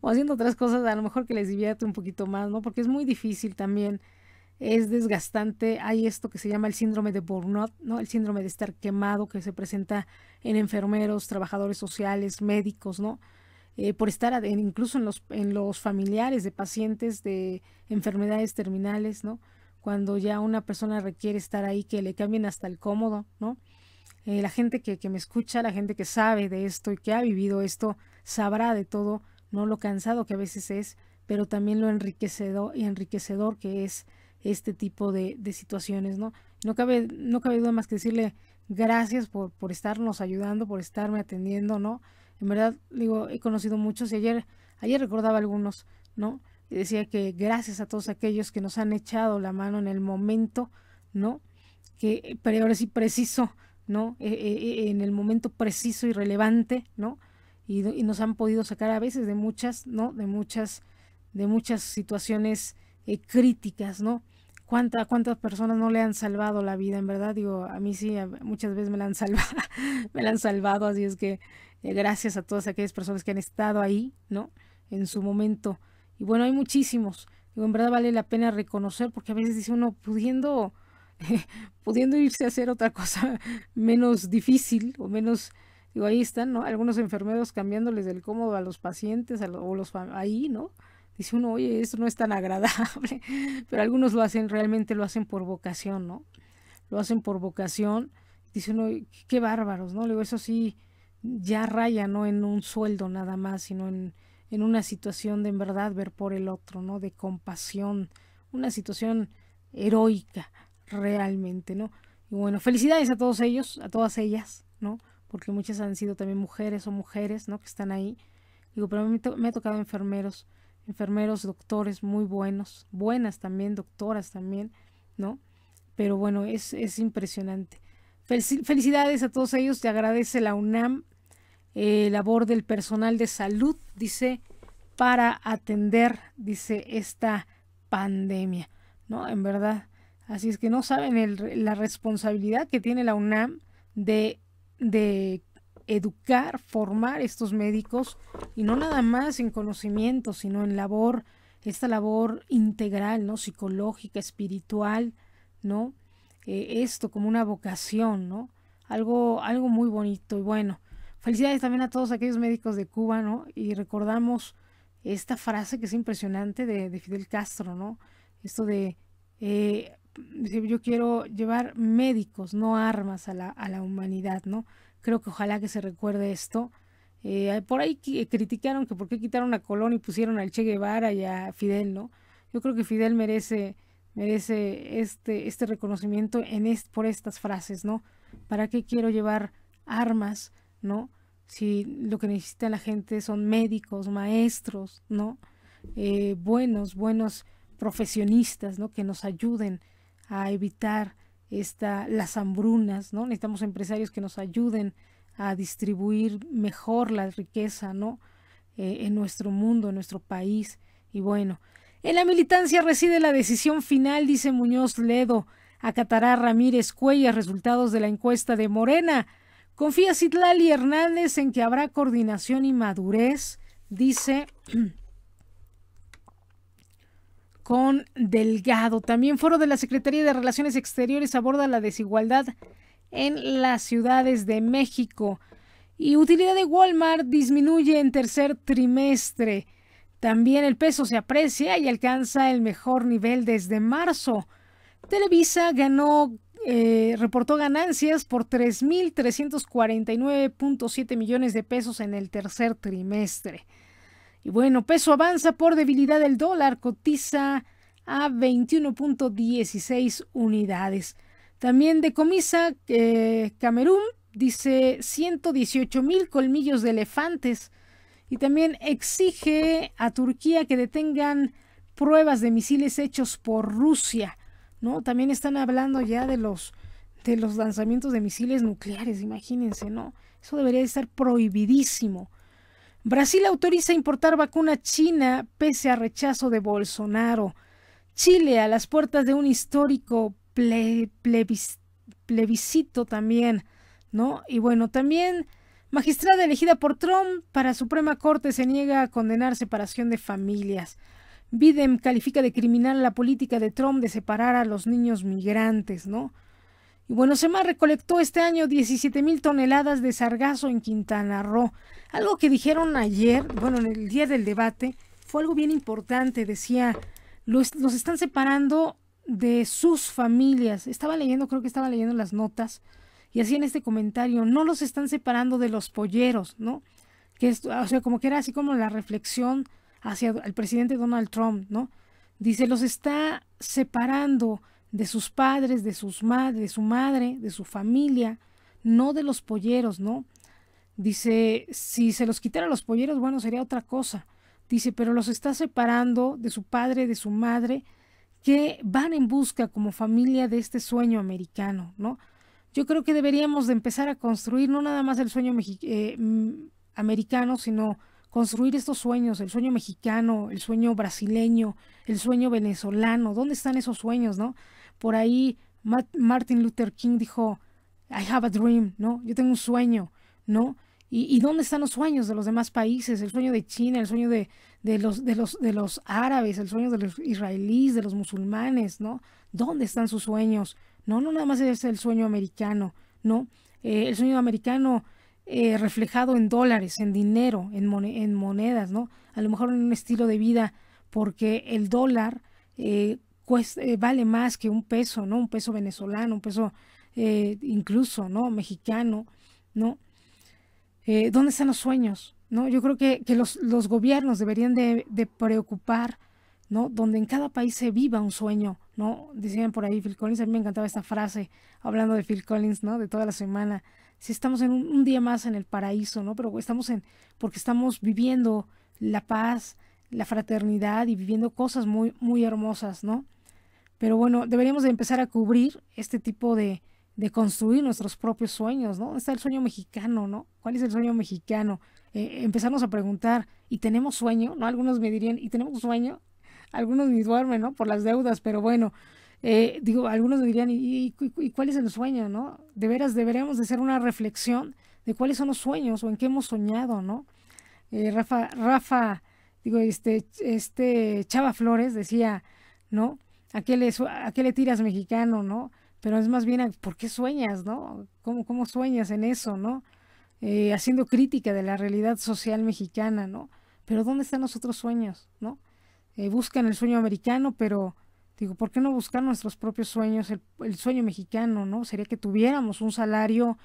o haciendo otras cosas, a lo mejor que les divierte un poquito más, ¿no? Porque es muy difícil también es desgastante. Hay esto que se llama el síndrome de burnout, ¿no? El síndrome de estar quemado que se presenta en enfermeros, trabajadores sociales, médicos, ¿no? Eh, por estar incluso en los, en los familiares de pacientes de enfermedades terminales, ¿no? Cuando ya una persona requiere estar ahí, que le cambien hasta el cómodo, ¿no? Eh, la gente que, que me escucha, la gente que sabe de esto y que ha vivido esto, sabrá de todo, no lo cansado que a veces es, pero también lo enriquecedor y enriquecedor que es este tipo de, de situaciones, ¿no? No cabe, no cabe duda más que decirle gracias por, por estarnos ayudando, por estarme atendiendo, ¿no? En verdad, digo, he conocido muchos y ayer, ayer recordaba algunos, ¿no? decía que gracias a todos aquellos que nos han echado la mano en el momento, ¿no? Que, pero ahora sí preciso, ¿no? E, e, e, en el momento preciso y relevante, ¿no? Y, y, nos han podido sacar a veces de muchas, ¿no? De muchas, de muchas situaciones eh, críticas, ¿no? ¿Cuánta, ¿Cuántas personas no le han salvado la vida? En verdad, digo, a mí sí, muchas veces me la han salvado, me la han salvado, así es que eh, gracias a todas aquellas personas que han estado ahí, ¿no? En su momento. Y bueno, hay muchísimos. Digo, en verdad vale la pena reconocer, porque a veces dice uno, pudiendo, pudiendo irse a hacer otra cosa menos difícil o menos digo, ahí están, ¿no? Algunos enfermeros cambiándoles del cómodo a los pacientes, o los ahí, ¿no? dice uno, oye, esto no es tan agradable, pero algunos lo hacen, realmente lo hacen por vocación, ¿no? Lo hacen por vocación, dice uno, qué bárbaros, ¿no? Le digo, eso sí, ya raya, ¿no? En un sueldo nada más, sino en, una situación de en verdad ver por el otro, ¿no? De compasión, una situación heroica realmente, ¿no? Y bueno, felicidades a todos ellos, a todas ellas, ¿no? Porque muchas han sido también mujeres o mujeres, ¿no? Que están ahí. Digo, pero a mí me ha tocado enfermeros enfermeros, doctores muy buenos, buenas también, doctoras también, ¿no? Pero bueno, es, es impresionante. Felicidades a todos ellos, te agradece la UNAM, eh, labor del personal de salud, dice, para atender, dice, esta pandemia, ¿no? En verdad. Así es que no saben la responsabilidad que tiene la UNAM de, de educar, formar estos médicos y no nada más en conocimiento, sino en labor, esta labor integral, ¿no? Psicológica, espiritual, ¿no? Eh, esto como una vocación, ¿no? Algo, algo muy bonito y bueno. Felicidades también a todos aquellos médicos de Cuba, ¿no? Y recordamos esta frase que es impresionante de, Fidel Castro, ¿no? Esto de, eh, yo quiero llevar médicos, no armas a la, a la humanidad, ¿no? Creo que ojalá que se recuerde esto. Eh, por ahí eh, criticaron que por qué quitaron a Colón y pusieron al Che Guevara y a Fidel, ¿no? Yo creo que Fidel merece, merece este, este reconocimiento en por estas frases, ¿no? ¿Para qué quiero llevar armas, ¿no? Si lo que necesita la gente son médicos, maestros, ¿no? Eh, buenos, buenos profesionistas, ¿no? Que nos ayuden a evitar está las hambrunas, ¿no? Necesitamos empresarios que nos ayuden a distribuir mejor la riqueza, ¿no? Eh, en nuestro mundo, en nuestro país. Y bueno, en la militancia reside la decisión final, dice Muñoz Ledo. Acatará Ramírez Cuellas resultados de la encuesta de Morena. Confía Citlali Hernández en que habrá coordinación y madurez, dice con Delgado. También foro de la Secretaría de Relaciones Exteriores aborda la desigualdad en las ciudades de México. Y utilidad de Walmart disminuye en tercer trimestre. También el peso se aprecia y alcanza el mejor nivel desde marzo. Televisa ganó, eh, reportó ganancias por 3.349.7 millones de pesos en el tercer trimestre. Y bueno, peso avanza por debilidad del dólar, cotiza a 21.16 unidades. También decomisa eh, Camerún, dice 118 mil colmillos de elefantes. Y también exige a Turquía que detengan pruebas de misiles hechos por Rusia. ¿no? También están hablando ya de los, de los lanzamientos de misiles nucleares, imagínense, ¿no? Eso debería estar prohibidísimo. Brasil autoriza importar vacuna china pese a rechazo de Bolsonaro. Chile a las puertas de un histórico plebiscito también, ¿no? Y bueno, también magistrada elegida por Trump para Suprema Corte se niega a condenar separación de familias. Biden califica de criminal la política de Trump de separar a los niños migrantes, ¿no? Y bueno, SEMA recolectó este año 17 mil toneladas de sargazo en Quintana Roo. Algo que dijeron ayer, bueno, en el día del debate, fue algo bien importante. Decía, los, están separando de sus familias. Estaba leyendo, creo que estaba leyendo las notas, y así en este comentario, no los están separando de los polleros, ¿no? Que es, o sea, como que era así como la reflexión hacia el presidente Donald Trump, ¿no? Dice, los está separando de sus padres, de sus madres, de su madre, de su familia, no de los polleros, ¿no? Dice, si se los quitara los polleros, bueno, sería otra cosa. Dice, pero los está separando de su padre, de su madre, que van en busca como familia de este sueño americano, ¿no? Yo creo que deberíamos de empezar a construir no nada más el sueño eh, mm, americano, sino construir estos sueños, el sueño mexicano, el sueño brasileño, el sueño venezolano, ¿dónde están esos sueños, no? Por ahí Martin Luther King dijo, I have a dream, ¿no? Yo tengo un sueño, ¿no? ¿Y, dónde están los sueños de los demás países? El sueño de China, el sueño de, los, de, los, de los árabes, el sueño de los israelíes, de los musulmanes, ¿no? ¿Dónde están sus sueños? No, no nada más es el sueño americano, ¿no? Eh, el sueño americano eh, reflejado en dólares, en dinero, en, monedas, ¿no? A lo mejor en un estilo de vida, porque el dólar eh, eh, vale más que un peso, ¿no? Un peso venezolano, un peso eh, incluso, ¿no? Mexicano, ¿no? Eh, ¿Dónde están los sueños? ¿No? Yo creo que, que los, gobiernos deberían de, preocupar, ¿no? Donde en cada país se viva un sueño, ¿no? Decían por ahí Phil Collins, a mí me encantaba esta frase, hablando de Phil Collins, ¿no? De toda la semana. Si estamos en un, un día más en el paraíso, ¿no? Pero estamos en, porque estamos viviendo la paz, la fraternidad y viviendo cosas muy, muy hermosas, ¿no? Pero bueno, deberíamos de empezar a cubrir este tipo de, de construir nuestros propios sueños, ¿no? ¿Dónde está el sueño mexicano, no? ¿Cuál es el sueño mexicano? Empezamos eh, empezarnos a preguntar, ¿y tenemos sueño? ¿No? Algunos me dirían, ¿y tenemos sueño? Algunos ni duermen, ¿no? Por las deudas, pero bueno, eh, digo, algunos me dirían, ¿y, cuál es el sueño, no? De veras, deberíamos de hacer una reflexión de cuáles son los sueños o en qué hemos soñado, ¿no? Eh, Rafa, Rafa, digo, este, este Chava Flores decía, ¿no? ¿a qué le, a qué le tiras mexicano, no? Pero es más bien, ¿por qué sueñas, no? ¿Cómo, cómo sueñas en eso, no? Eh, haciendo crítica de la realidad social mexicana, ¿no? Pero ¿dónde están los otros sueños, no? Eh, buscan el sueño americano, pero digo, ¿por qué no buscar nuestros propios sueños, el, sueño mexicano, no? Sería que tuviéramos un salario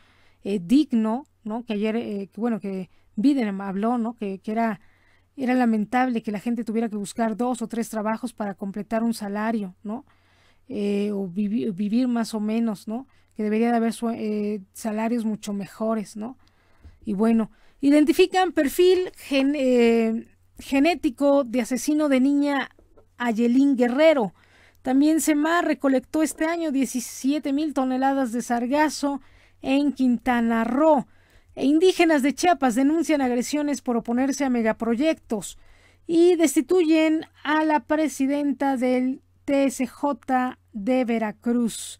eh, digno, ¿no? Que ayer, eh, bueno, que Biden habló, ¿no? Que, que era era lamentable que la gente tuviera que buscar dos o tres trabajos para completar un salario, ¿no? Eh, o vivir más o menos, ¿no? Que debería de haber eh, salarios mucho mejores, ¿no? Y bueno, identifican perfil eh, genético de asesino de niña Ayelín Guerrero. También Semar recolectó este año 17 mil toneladas de sargazo en Quintana Roo. E indígenas de Chiapas denuncian agresiones por oponerse a megaproyectos y destituyen a la presidenta del TSJ de Veracruz.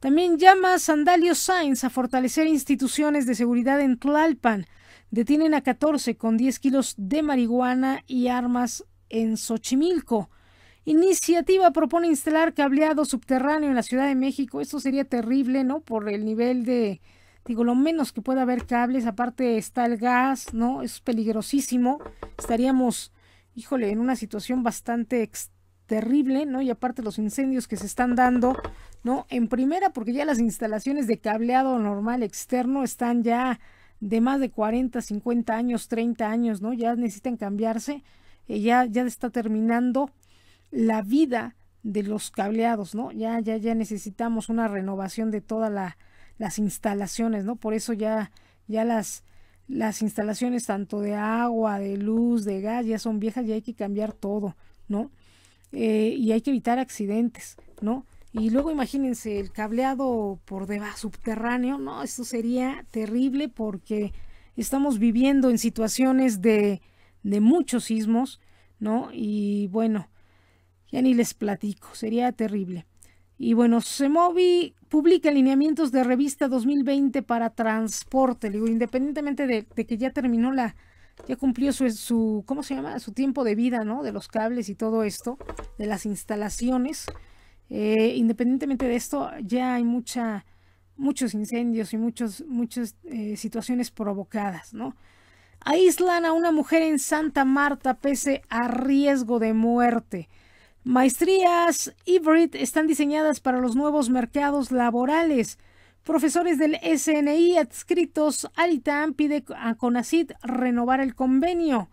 También llama a Sandalio Sainz a fortalecer instituciones de seguridad en Tlalpan. Detienen a 14 con 10 kilos de marihuana y armas en Xochimilco. Iniciativa propone instalar cableado subterráneo en la Ciudad de México. Esto sería terrible, ¿no? Por el nivel de, digo, lo menos que pueda haber cables, aparte está el gas, ¿no? Es peligrosísimo, estaríamos, híjole, en una situación bastante terrible, ¿no? Y aparte los incendios que se están dando, ¿no? En primera, porque ya las instalaciones de cableado normal externo están ya de más de 40, 50 años, 30 años, ¿no? Ya necesitan cambiarse, eh, ya, ya está terminando la vida de los cableados, ¿no? Ya, ya, ya necesitamos una renovación de toda la, las instalaciones, ¿no? Por eso ya, ya las, las instalaciones tanto de agua, de luz, de gas, ya son viejas y hay que cambiar todo, ¿no? Eh, y hay que evitar accidentes, ¿no? Y luego imagínense el cableado por debajo subterráneo, no, esto sería terrible porque estamos viviendo en situaciones de, de muchos sismos, ¿no? Y bueno, ya ni les platico, sería terrible. Y bueno, Semovi publica lineamientos de revista 2020 para transporte. Digo, independientemente de, que ya terminó la, ya cumplió su, su, ¿cómo se llama? Su tiempo de vida, ¿no? De los cables y todo esto, de las instalaciones. Eh, independientemente de esto, ya hay mucha, muchos incendios y muchos, muchas eh, situaciones provocadas, ¿no? Aíslan a una mujer en Santa Marta pese a riesgo de muerte. Maestrías Hybrid están diseñadas para los nuevos mercados laborales. Profesores del SNI adscritos al pide a Conacid renovar el convenio.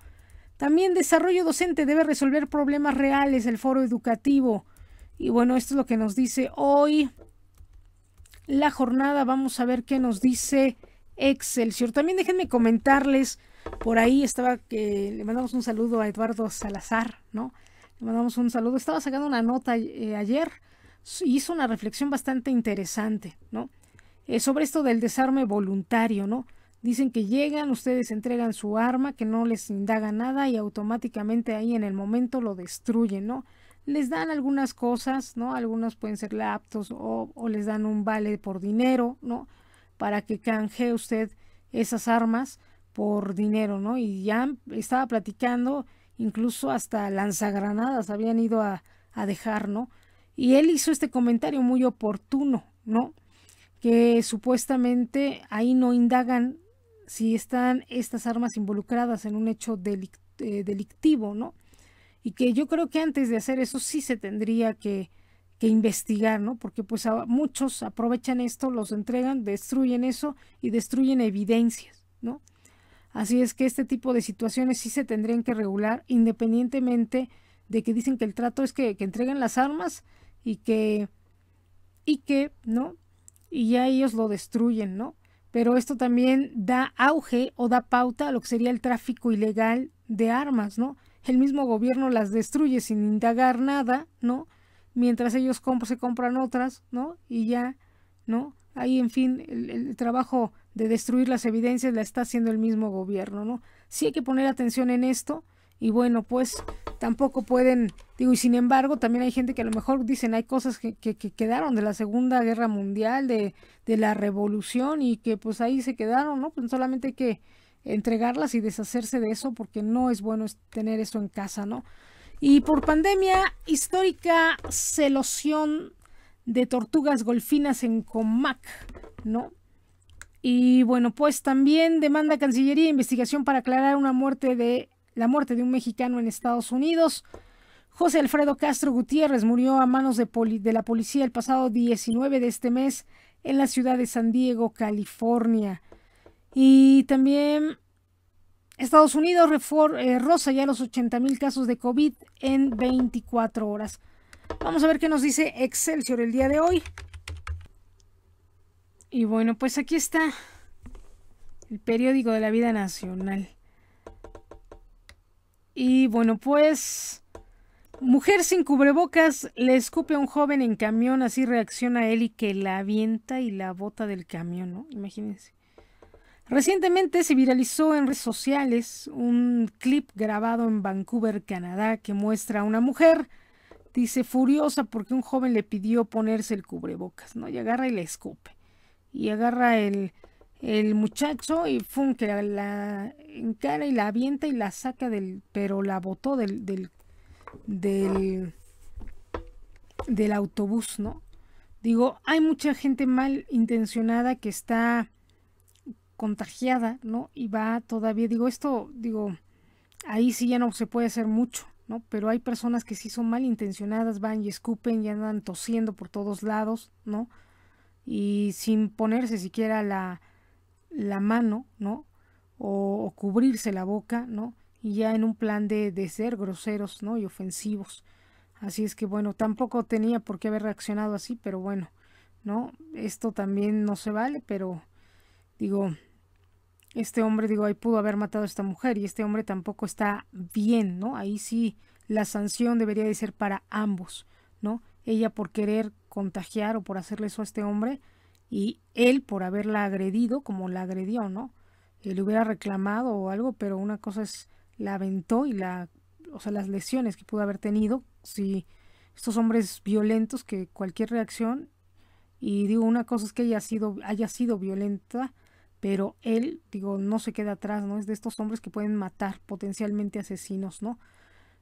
También desarrollo docente debe resolver problemas reales el foro educativo. Y bueno, esto es lo que nos dice hoy la jornada. Vamos a ver qué nos dice Excelsior. También déjenme comentarles, por ahí estaba que le mandamos un saludo a Eduardo Salazar, ¿no? Le mandamos un saludo. Estaba sacando una nota eh, ayer ayer. Hizo una reflexión bastante interesante, ¿no? Eh, sobre esto del desarme voluntario, ¿no? Dicen que llegan, ustedes entregan su arma, que no les indaga nada y automáticamente ahí en el momento lo destruyen, ¿no? Les dan algunas cosas, ¿no? Algunos pueden ser laptops o, o les dan un vale por dinero, ¿no? Para que canje usted esas armas por dinero, ¿no? Y ya estaba platicando incluso hasta lanzagranadas habían ido a, dejar, ¿no? Y él hizo este comentario muy oportuno, ¿no? Que supuestamente ahí no indagan si están estas armas involucradas en un hecho eh, delictivo, ¿no? Y que yo creo que antes de hacer eso sí se tendría que, investigar, ¿no? Porque pues muchos aprovechan esto, los entregan, destruyen eso y destruyen evidencias, ¿no? Así es que este tipo de situaciones sí se tendrían que regular independientemente de que dicen que el trato es que, entreguen las armas y que, y que, ¿no? Y ya ellos lo destruyen, ¿no? Pero esto también da auge o da pauta a lo que sería el tráfico ilegal de armas, ¿no? El mismo gobierno las destruye sin indagar nada, ¿no? Mientras ellos se compran otras, ¿no? Y ya, ¿no? Ahí, en fin, el, el trabajo de destruir las evidencias la está haciendo el mismo gobierno, ¿no? Sí hay que poner atención en esto y bueno, pues tampoco pueden, digo, y sin embargo también hay gente que a lo mejor dicen hay cosas que, quedaron de la Segunda Guerra Mundial, de, la Revolución y que pues ahí se quedaron, ¿no? Pues solamente hay que entregarlas y deshacerse de eso porque no es bueno tener eso en casa, ¿no? Y por pandemia histórica, celosión de tortugas golfinas en Comac, ¿no? Y bueno, pues también demanda Cancillería e investigación para aclarar una muerte de la muerte de un mexicano en Estados Unidos. José Alfredo Castro Gutiérrez murió a manos de, la policía el pasado 19 de este mes en la ciudad de San Diego, California. Y también Estados Unidos eh, rosa ya los 80 mil casos de COVID en 24 horas. Vamos a ver qué nos dice Excelsior el día de hoy. Y bueno, pues aquí está el periódico de la vida nacional. Y bueno, pues mujer sin cubrebocas le escupe a un joven en camión, así reacciona él y que la avienta y la bota del camión, ¿no? Imagínense. Recientemente se viralizó en redes sociales un clip grabado en Vancouver, Canadá, que muestra a una mujer, dice furiosa porque un joven le pidió ponerse el cubrebocas, ¿no? Y agarra y le escupe y agarra el, muchacho y fun, que la, encara y la avienta y la saca del, pero la botó del, del, del, del autobús, ¿no? Digo, hay mucha gente mal intencionada que está contagiada, ¿no? Y va todavía, digo, esto, digo, ahí sí ya no se puede hacer mucho, ¿no? Pero hay personas que sí son mal intencionadas, van y escupen y andan tosiendo por todos lados, ¿no? y sin ponerse siquiera la, mano, ¿no? O, cubrirse la boca, ¿no? Y ya en un plan de, de ser groseros, ¿no? Y ofensivos. Así es que bueno, tampoco tenía por qué haber reaccionado así, pero bueno, ¿no? Esto también no se vale, pero digo, este hombre, digo, ahí pudo haber matado a esta mujer y este hombre tampoco está bien, ¿no? Ahí sí la sanción debería de ser para ambos, ¿no? Ella por querer contagiar o por hacerle eso a este hombre y él por haberla agredido como la agredió, ¿no? Eh, le hubiera reclamado o algo, pero una cosa es la aventó y la, o sea, las lesiones que pudo haber tenido, si estos hombres violentos que cualquier reacción, y digo, una cosa es que haya sido, haya sido violenta, pero él, digo, no se queda atrás, ¿no? Es de estos hombres que pueden matar potencialmente asesinos, ¿no?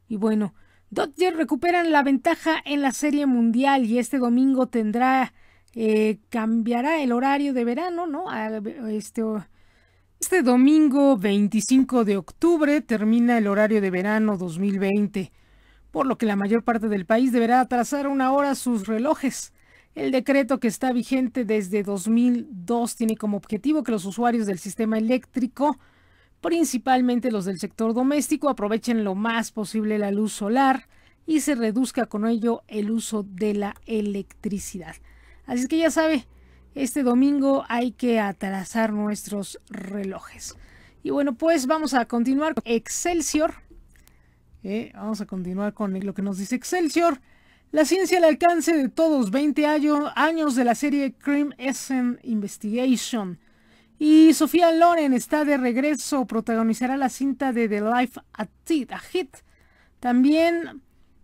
Y bueno, Dodgers recuperan la ventaja en la Serie Mundial y este domingo tendrá, eh, cambiará el horario de verano, ¿no? este, este domingo 25 de octubre termina el horario de verano 2020, por lo que la mayor parte del país deberá atrasar una hora sus relojes. El decreto que está vigente desde 2002 tiene como objetivo que los usuarios del sistema eléctrico principalmente los del sector doméstico, aprovechen lo más posible la luz solar y se reduzca con ello el uso de la electricidad. Así que ya sabe, este domingo hay que atrasar nuestros relojes. Y bueno, pues vamos a continuar con Excelsior. Eh, vamos a continuar con lo que nos dice Excelsior. La ciencia al alcance de todos, 20 años de la serie Crime Scene Investigation. Y Sofía Loren está de regreso, protagonizará la cinta de The Life at a Hit. También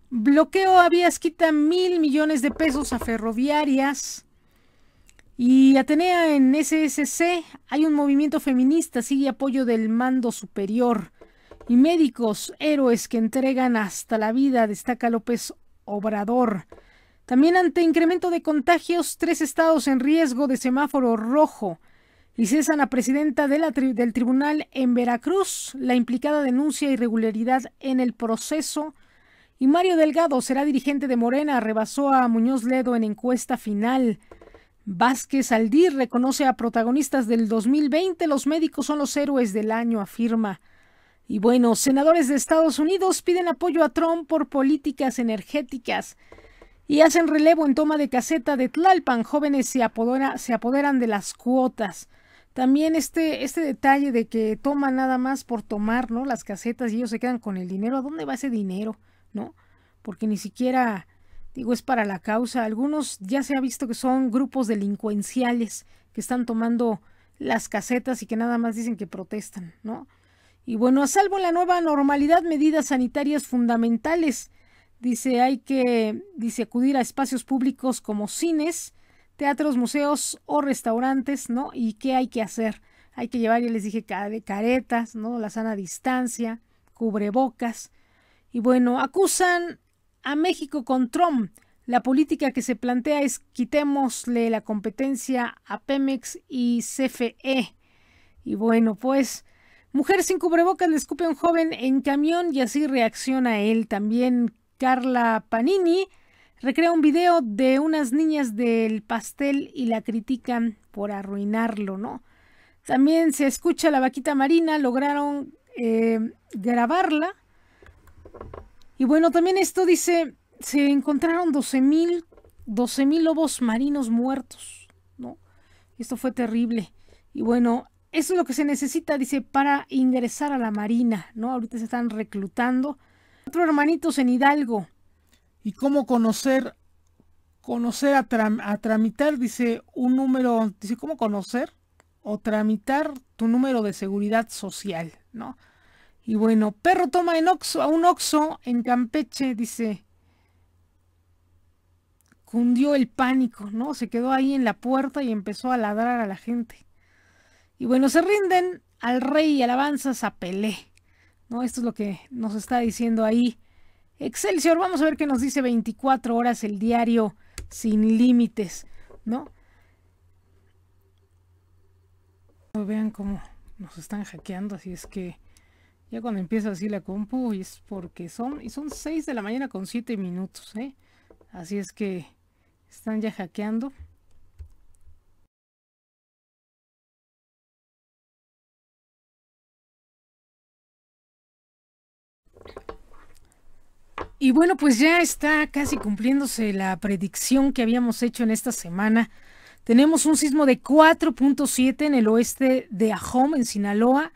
bloqueo Vías quita mil millones de pesos a ferroviarias. Y Atenea en SSC hay un movimiento feminista, sigue apoyo del mando superior. Y médicos, héroes que entregan hasta la vida, destaca López Obrador. También ante incremento de contagios, tres estados en riesgo de semáforo rojo y presidenta del tribunal en Veracruz. La implicada denuncia irregularidad en el proceso. Y Mario Delgado será dirigente de Morena, rebasó a Muñoz Ledo en encuesta final. Vázquez Aldir reconoce a protagonistas del 2020, los médicos son los héroes del año, afirma. Y bueno, senadores de Estados Unidos piden apoyo a Trump por políticas energéticas y hacen relevo en toma de caseta de Tlalpan, jóvenes se, apodera, se apoderan de las cuotas. También este, este detalle de que toman nada más por tomar, ¿no? Las casetas y ellos se quedan con el dinero. ¿A dónde va ese dinero? ¿No? Porque ni siquiera, digo, es para la causa. Algunos ya se ha visto que son grupos delincuenciales que están tomando las casetas y que nada más dicen que protestan, ¿no? Y bueno, a salvo la nueva normalidad, medidas sanitarias fundamentales. Dice, hay que, dice, acudir a espacios públicos como cines, teatros, museos o restaurantes, ¿no? ¿Y qué hay que hacer? Hay que llevar, ya les dije, caretas, ¿no? La sana distancia, cubrebocas. Y bueno, acusan a México con Trump. La política que se plantea es quitémosle la competencia a Pemex y CFE. Y bueno, pues mujer sin cubrebocas le escupe a un joven en camión y así reacciona él. También Carla Panini recrea un video de unas niñas del pastel y la critican por arruinarlo, ¿no? También se escucha la vaquita marina, lograron eh, grabarla. Y bueno, también esto dice, se encontraron 12 mil lobos marinos muertos, ¿no? Esto fue terrible. Y bueno, eso es lo que se necesita, dice, para ingresar a la marina, ¿no? Ahorita se están reclutando. Otro hermanitos en Hidalgo y cómo conocer conocer a, tramitar, dice un número, dice cómo conocer o tramitar tu número de seguridad social, ¿no? Y bueno, perro toma en oxo, a un oxo en Campeche, dice, cundió el pánico, ¿no? Se quedó ahí en la puerta y empezó a ladrar a la gente. Y bueno, se rinden al rey y alabanzas a Pelé, ¿no? Esto es lo que nos está diciendo ahí Excelsior, vamos a ver qué nos dice 24 horas el diario sin límites, ¿no? Vean cómo nos están hackeando, así es que ya cuando empieza así la compu es porque son, y son 6 de la mañana con 7 minutos, ¿eh? Así es que están ya hackeando. Y bueno, pues ya está casi cumpliéndose la predicción que habíamos hecho en esta semana. Tenemos un sismo de 4.7 en el oeste de Ahom, en Sinaloa.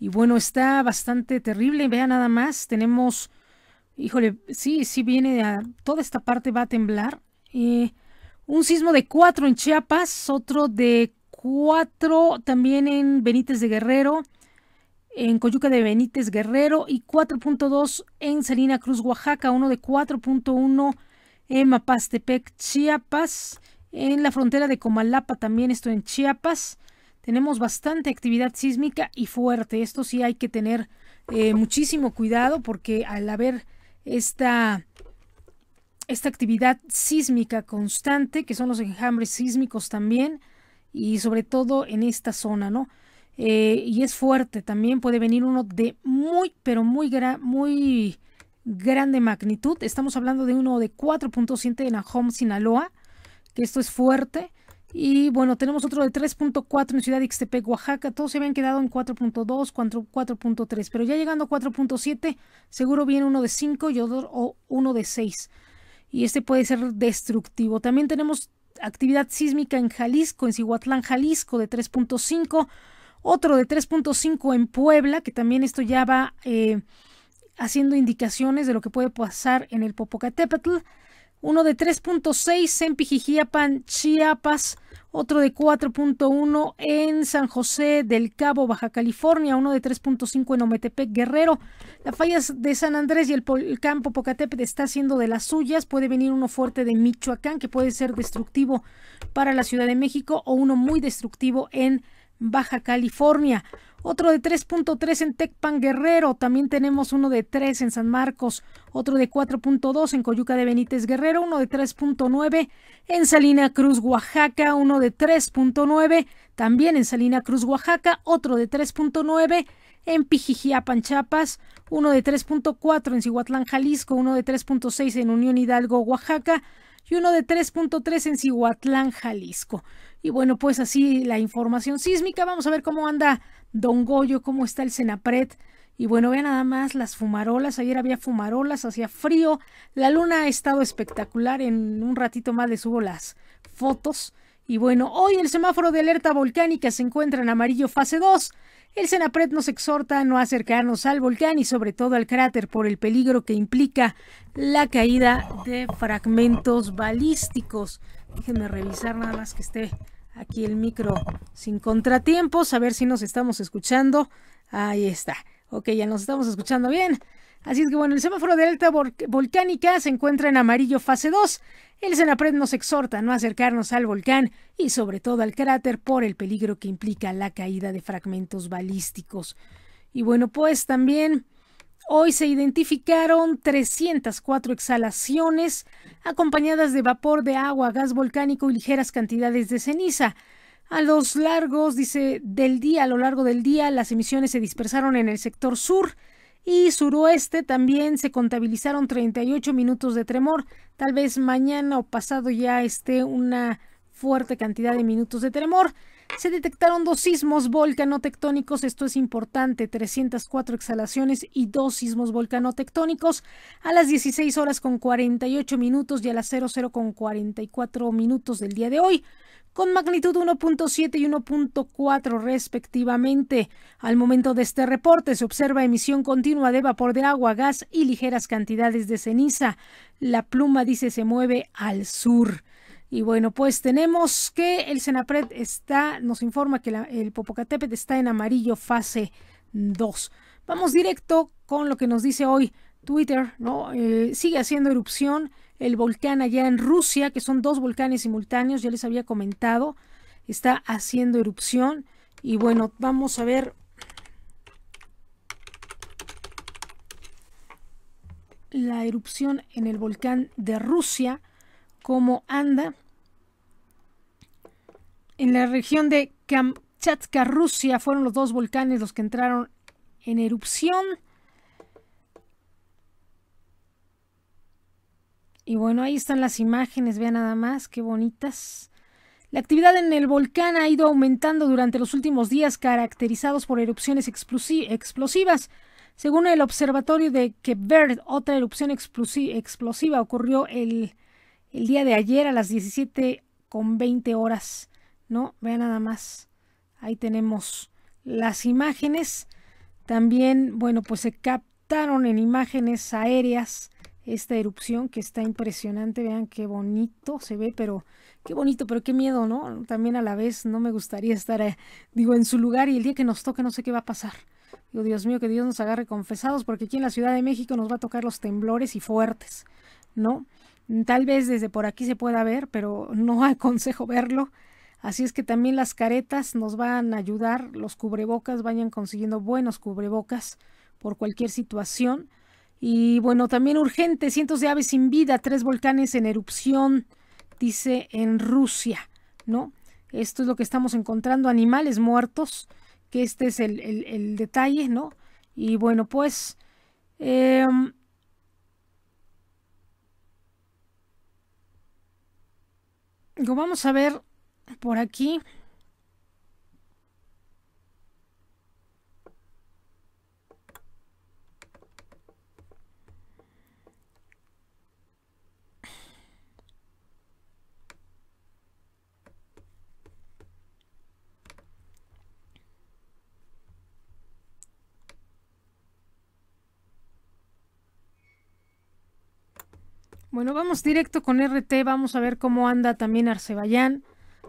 Y bueno, está bastante terrible. Vea nada más, tenemos, híjole, sí, sí viene a, toda esta parte va a temblar. Eh, un sismo de 4 en Chiapas, otro de 4 también en Benítez de Guerrero en Coyuca de Benítez Guerrero y 4.2 en Salina Cruz, Oaxaca, uno de 4.1 en Mapastepec, Chiapas, en la frontera de Comalapa también esto en Chiapas. Tenemos bastante actividad sísmica y fuerte. Esto sí hay que tener eh, muchísimo cuidado porque al haber esta, esta actividad sísmica constante, que son los enjambres sísmicos también, y sobre todo en esta zona, ¿no? Eh, y es fuerte. También puede venir uno de muy, pero muy, muy grande magnitud. Estamos hablando de uno de 4.7 en Home Sinaloa, que esto es fuerte. Y bueno, tenemos otro de 3.4 en Ciudad Ixtepec, Oaxaca. Todos se habían quedado en 4.2, 4.3, pero ya llegando a 4.7, seguro viene uno de 5 y o uno de 6. Y este puede ser destructivo. También tenemos actividad sísmica en Jalisco, en Cihuatlán, Jalisco, de 3.5 otro de 3.5 en Puebla, que también esto ya va eh, haciendo indicaciones de lo que puede pasar en el Popocatépetl, uno de 3.6 en Pijijiapan, Chiapas, otro de 4.1 en San José del Cabo, Baja California, uno de 3.5 en Ometepec, Guerrero. La falla de San Andrés y el, volcán campo está haciendo de las suyas. Puede venir uno fuerte de Michoacán, que puede ser destructivo para la Ciudad de México, o uno muy destructivo en Baja California. Otro de 3.3 en Tecpan Guerrero. También tenemos uno de 3 en San Marcos. Otro de 4.2 en Coyuca de Benítez Guerrero. Uno de 3.9 en Salina Cruz, Oaxaca. Uno de 3.9 también en Salina Cruz, Oaxaca. Otro de 3.9 en Pijijiapan, Chiapas, uno de 3.4 en Cihuatlán, Jalisco, uno de 3.6 en Unión Hidalgo, Oaxaca y uno de 3.3 en Cihuatlán, Jalisco. Y bueno, pues así la información sísmica. Vamos a ver cómo anda Don Goyo, cómo está el Cenapred. Y bueno, vean nada más las fumarolas. Ayer había fumarolas, hacía frío. La luna ha estado espectacular. En un ratito más les subo las fotos. Y bueno, hoy el semáforo de alerta volcánica se encuentra en amarillo fase 2. El Senapret nos exhorta a no acercarnos al volcán y sobre todo al cráter por el peligro que implica la caída de fragmentos balísticos. Déjenme revisar nada más que esté aquí el micro sin contratiempos, a ver si nos estamos escuchando. Ahí está. Ok, ya nos estamos escuchando bien. Así es que bueno, el semáforo de alta volcánica se encuentra en amarillo fase 2. El cenapred nos exhorta a no acercarnos al volcán y sobre todo al cráter por el peligro que implica la caída de fragmentos balísticos. Y bueno, pues también Hoy se identificaron 304 exhalaciones acompañadas de vapor de agua, gas volcánico y ligeras cantidades de ceniza. A los largos, dice, del día, a lo largo del día, las emisiones se dispersaron en el sector sur y suroeste. También se contabilizaron 38 minutos de tremor. Tal vez mañana o pasado ya esté una fuerte cantidad de minutos de tremor. Se detectaron dos sismos volcanotectónicos, esto es importante, 304 exhalaciones y dos sismos volcanotectónicos a las 16 horas con 48 minutos y a las 00 con 44 minutos del día de hoy, con magnitud 1.7 y 1.4 respectivamente. Al momento de este reporte se observa emisión continua de vapor de agua, gas y ligeras cantidades de ceniza. La pluma dice se mueve al sur. Y bueno, pues tenemos que el Cenapred está, nos informa que el Popocatépetl está en amarillo fase 2. Vamos directo con lo que nos dice hoy Twitter, ¿no? Eh, sigue haciendo erupción el volcán allá en Rusia, que son dos volcanes simultáneos, ya les había comentado, está haciendo erupción. Y bueno, vamos a ver la erupción en el volcán de Rusia, cómo anda en la región de Kamchatka, Rusia, fueron los dos volcanes los que entraron en erupción. Y bueno, ahí están las imágenes, vean nada más, qué bonitas. La actividad en el volcán ha ido aumentando durante los últimos días, caracterizados por erupciones explosivas. Según el observatorio de Quebec, otra erupción explosiva ocurrió el, día de ayer a las 17 con horas ¿no? Vean nada más, ahí tenemos las imágenes. También, bueno, pues se captaron en imágenes aéreas esta erupción que está impresionante. Vean qué bonito se ve, pero qué bonito, pero qué miedo, ¿no? También a la vez no me gustaría estar, eh, digo, en su lugar y el día que nos toque no sé qué va a pasar. Digo, Dios mío, que Dios nos agarre confesados, porque aquí en la Ciudad de México nos va a tocar los temblores y fuertes, ¿no? Tal vez desde por aquí se pueda ver, pero no aconsejo verlo Así es que también las caretas nos van a ayudar, los cubrebocas, vayan consiguiendo buenos cubrebocas por cualquier situación. Y bueno, también urgente, cientos de aves sin vida, tres volcanes en erupción, dice en Rusia, ¿no? Esto es lo que estamos encontrando, animales muertos, que este es el, detalle, ¿no? Y bueno, pues... Eh, vamos a ver por aquí. Bueno, vamos directo con RT, vamos a ver cómo anda también Arcebayán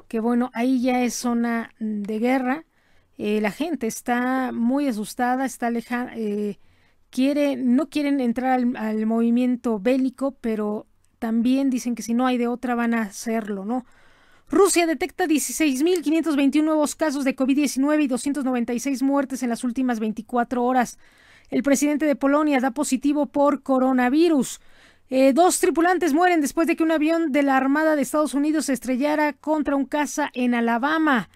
que bueno, ahí ya es zona de guerra. Eh, la gente está muy asustada, está alejada, eh, quiere, no quieren entrar al, al, movimiento bélico, pero también dicen que si no hay de otra van a hacerlo, ¿no? Rusia detecta 16.521 nuevos casos de COVID-19 y 296 muertes en las últimas 24 horas. El presidente de Polonia da positivo por coronavirus. Eh, dos tripulantes mueren después de que un avión de la Armada de Estados Unidos se estrellara contra un caza en Alabama.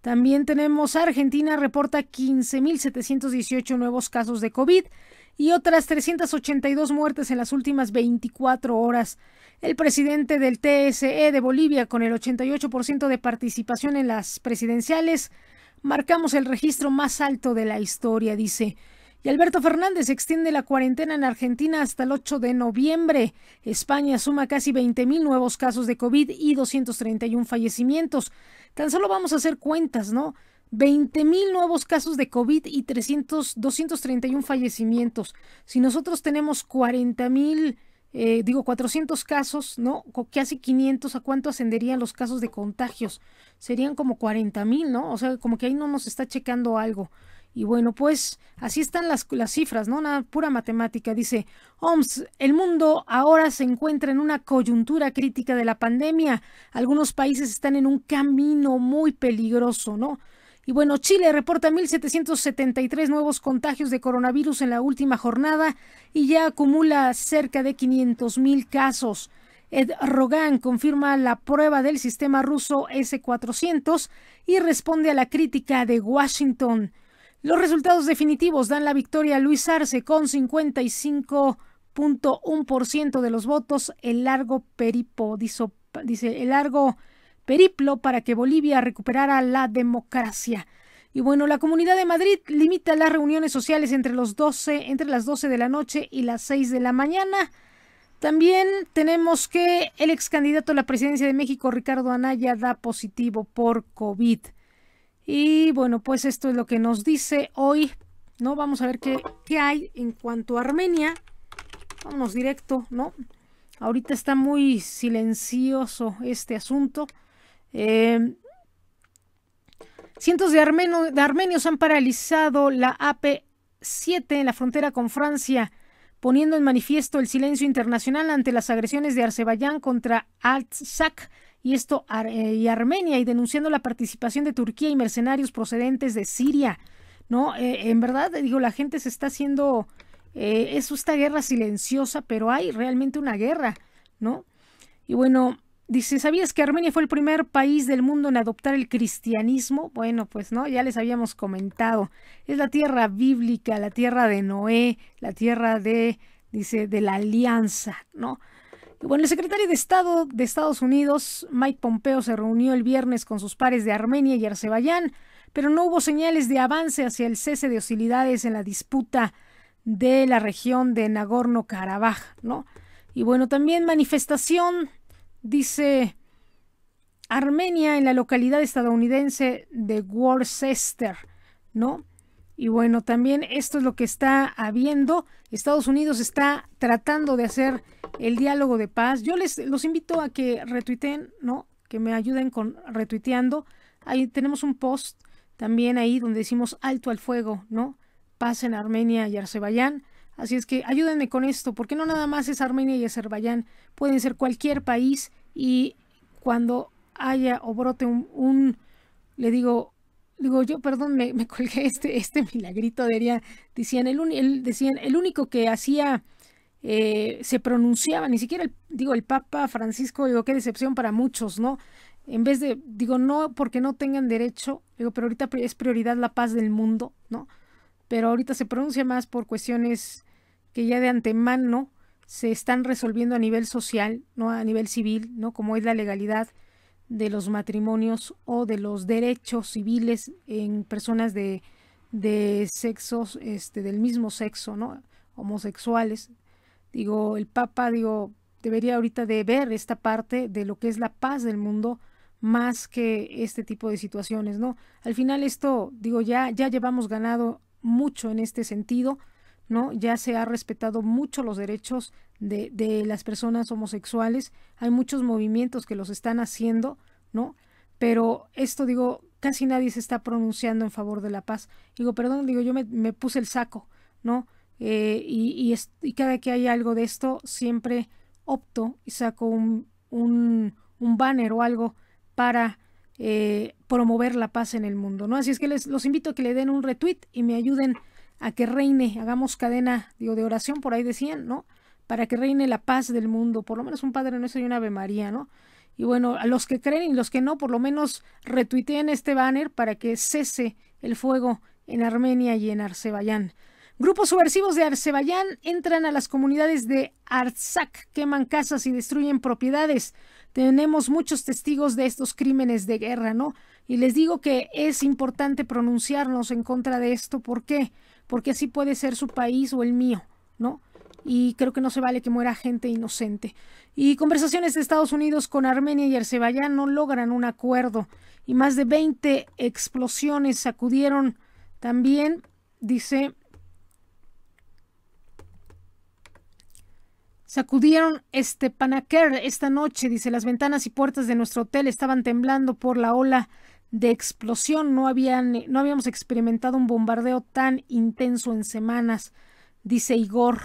También tenemos Argentina reporta 15.718 nuevos casos de COVID y otras 382 muertes en las últimas 24 horas. El presidente del TSE de Bolivia, con el 88% de participación en las presidenciales, marcamos el registro más alto de la historia, dice. Y Alberto Fernández extiende la cuarentena en Argentina hasta el 8 de noviembre. España suma casi 20.000 nuevos casos de COVID y 231 fallecimientos. Tan solo vamos a hacer cuentas, ¿no? 20.000 nuevos casos de COVID y 231 fallecimientos. Si nosotros tenemos 40.000, eh, digo 400 casos, ¿no? Casi 500, ¿a cuánto ascenderían los casos de contagios? Serían como 40.000, ¿no? O sea, como que ahí no nos está checando algo. Y bueno, pues así están las, las cifras, ¿no? Una pura matemática. Dice OMS, el mundo ahora se encuentra en una coyuntura crítica de la pandemia. Algunos países están en un camino muy peligroso, ¿no? Y bueno, Chile reporta 1.773 nuevos contagios de coronavirus en la última jornada y ya acumula cerca de 500.000 casos. Ed Rogan confirma la prueba del sistema ruso S-400 y responde a la crítica de Washington. Los resultados definitivos dan la victoria a Luis Arce con 55.1% de los votos. El largo dice, el largo periplo para que Bolivia recuperara la democracia. Y bueno, la Comunidad de Madrid limita las reuniones sociales entre, los entre las 12 de la noche y las 6 de la mañana. También tenemos que el ex candidato a la presidencia de México, Ricardo Anaya, da positivo por COVID. Y bueno, pues esto es lo que nos dice hoy, ¿no? Vamos a ver qué, hay en cuanto a Armenia. Vámonos directo, ¿no? Ahorita está muy silencioso este asunto. Em, cientos de, armenios han paralizado la AP7 en la frontera con Francia, poniendo en manifiesto el silencio internacional ante las agresiones de Azerbaiyán contra Artsakh y esto eh, y Armenia y denunciando la participación de Turquía y mercenarios procedentes de Siria. No, eh, en verdad digo la gente se está haciendo eh, es esta guerra silenciosa, pero hay realmente una guerra, ¿no? Y bueno, dice, ¿sabías que Armenia fue el primer país del mundo en adoptar el cristianismo? Bueno, pues no, ya les habíamos comentado. Es la tierra bíblica, la tierra de Noé, la tierra de, dice, de la alianza, ¿no? bueno, el secretario de Estado de Estados Unidos, Mike Pompeo, se reunió el viernes con sus pares de Armenia y Azerbaiyán, pero no hubo señales de avance hacia el cese de hostilidades en la disputa de la región de Nagorno-Karabaj, ¿no? Y bueno, también manifestación, dice Armenia, en la localidad estadounidense de Worcester, ¿no? Y bueno, también esto es lo que está habiendo. Estados Unidos está tratando de hacer el diálogo de paz. Yo les los invito a que retuiteen, ¿no? Que me ayuden con retuiteando. Ahí tenemos un post también ahí donde decimos alto al fuego, ¿no? Paz en Armenia y Azerbaiyán. Así es que ayúdenme con esto, porque no nada más es Armenia y Azerbaiyán, pueden ser cualquier país y cuando haya o brote un, un le digo, Digo, yo, perdón, me, colgué este, este milagrito, diría, decían, el, el, decían, el único que hacía, eh, se pronunciaba, ni siquiera, digo, el Papa Francisco, digo, qué decepción para muchos, ¿no? En vez de, digo, no porque no tengan derecho, digo, pero ahorita es prioridad la paz del mundo, ¿no? Pero ahorita se pronuncia más por cuestiones que ya de antemano se están resolviendo a nivel social, ¿no? A nivel civil, ¿no? Como es la legalidad, de los matrimonios o de los derechos civiles en personas de, de sexos este, del mismo sexo, ¿no? homosexuales. Digo, el Papa, digo, debería ahorita de ver esta parte de lo que es la paz del mundo más que este tipo de situaciones, ¿no? Al final esto, digo, ya, ya llevamos ganado mucho en este sentido, ¿no? Ya se ha respetado mucho los derechos de, las personas homosexuales. Hay muchos movimientos que los están haciendo, ¿no? Pero esto digo, casi nadie se está pronunciando en favor de la paz. Digo, perdón, digo, yo me, puse el saco, ¿no? Eh, y, y, cada que hay algo de esto, siempre opto y saco un, un, un banner o algo para eh, promover la paz en el mundo, ¿no? Así es que les, los invito a que le den un retweet y me ayuden a que reine, hagamos cadena, digo, de oración, por ahí decían, ¿no? para que reine la paz del mundo, por lo menos un Padre Nuestro y una Ave María, ¿no? Y bueno, a los que creen y los que no, por lo menos retuiteen este banner para que cese el fuego en Armenia y en Azerbaiyán. Grupos subversivos de Azerbaiyán entran a las comunidades de Artsakh, queman casas y destruyen propiedades. Tenemos muchos testigos de estos crímenes de guerra, ¿no? Y les digo que es importante pronunciarnos en contra de esto. ¿Por qué? Porque así puede ser su país o el mío, ¿no? y creo que no se vale que muera gente inocente. Y conversaciones de Estados Unidos con Armenia y Azerbaiyán no logran un acuerdo y más de 20 explosiones sacudieron también, dice, sacudieron este Panaker esta noche, dice, las ventanas y puertas de nuestro hotel estaban temblando por la ola de explosión, no, no habíamos experimentado un bombardeo tan intenso en semanas, dice Igor.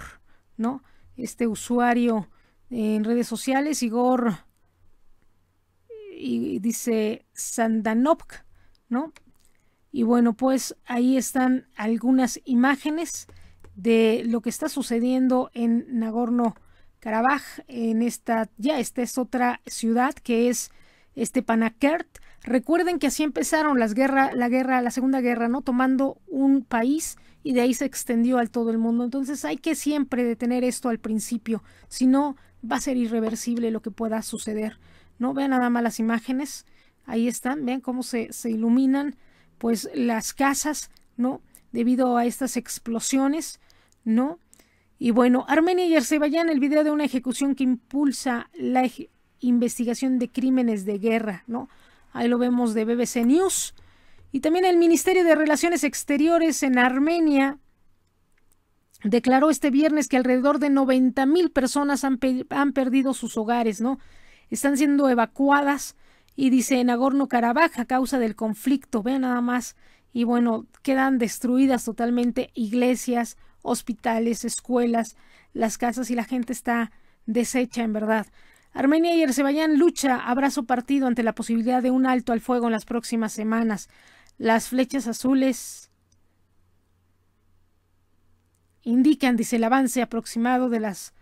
¿no? Este usuario en redes sociales, Igor, y dice Sandanovk, ¿no? Y bueno, pues ahí están algunas imágenes de lo que está sucediendo en Nagorno-Karabaj, en esta, ya esta es otra ciudad que es este Panakert. Recuerden que así empezaron las guerras, la guerra, la segunda guerra, ¿no? Tomando un país y de ahí se extendió al todo el mundo. Entonces hay que siempre detener esto al principio, si no va a ser irreversible lo que pueda suceder. No vean nada más las imágenes, ahí están, vean cómo se, iluminan pues las casas, ¿no? Debido a estas explosiones, ¿no? Y bueno, Armenia y Azerbaiyán, el video de una ejecución que impulsa la investigación de crímenes de guerra, ¿no? Ahí lo vemos de BBC News. Y también el Ministerio de Relaciones Exteriores en Armenia declaró este viernes que alrededor de 90.000 mil personas han, perdido sus hogares, ¿no? Están siendo evacuadas y dice en agorno karabaj a causa del conflicto, vean nada más. Y bueno, quedan destruidas totalmente iglesias, hospitales, escuelas, las casas y la gente está deshecha en verdad. Armenia y Azerbaiyán lucha abrazo partido ante la posibilidad de un alto al fuego en las próximas semanas. Las flechas azules indican, dice, el avance aproximado de las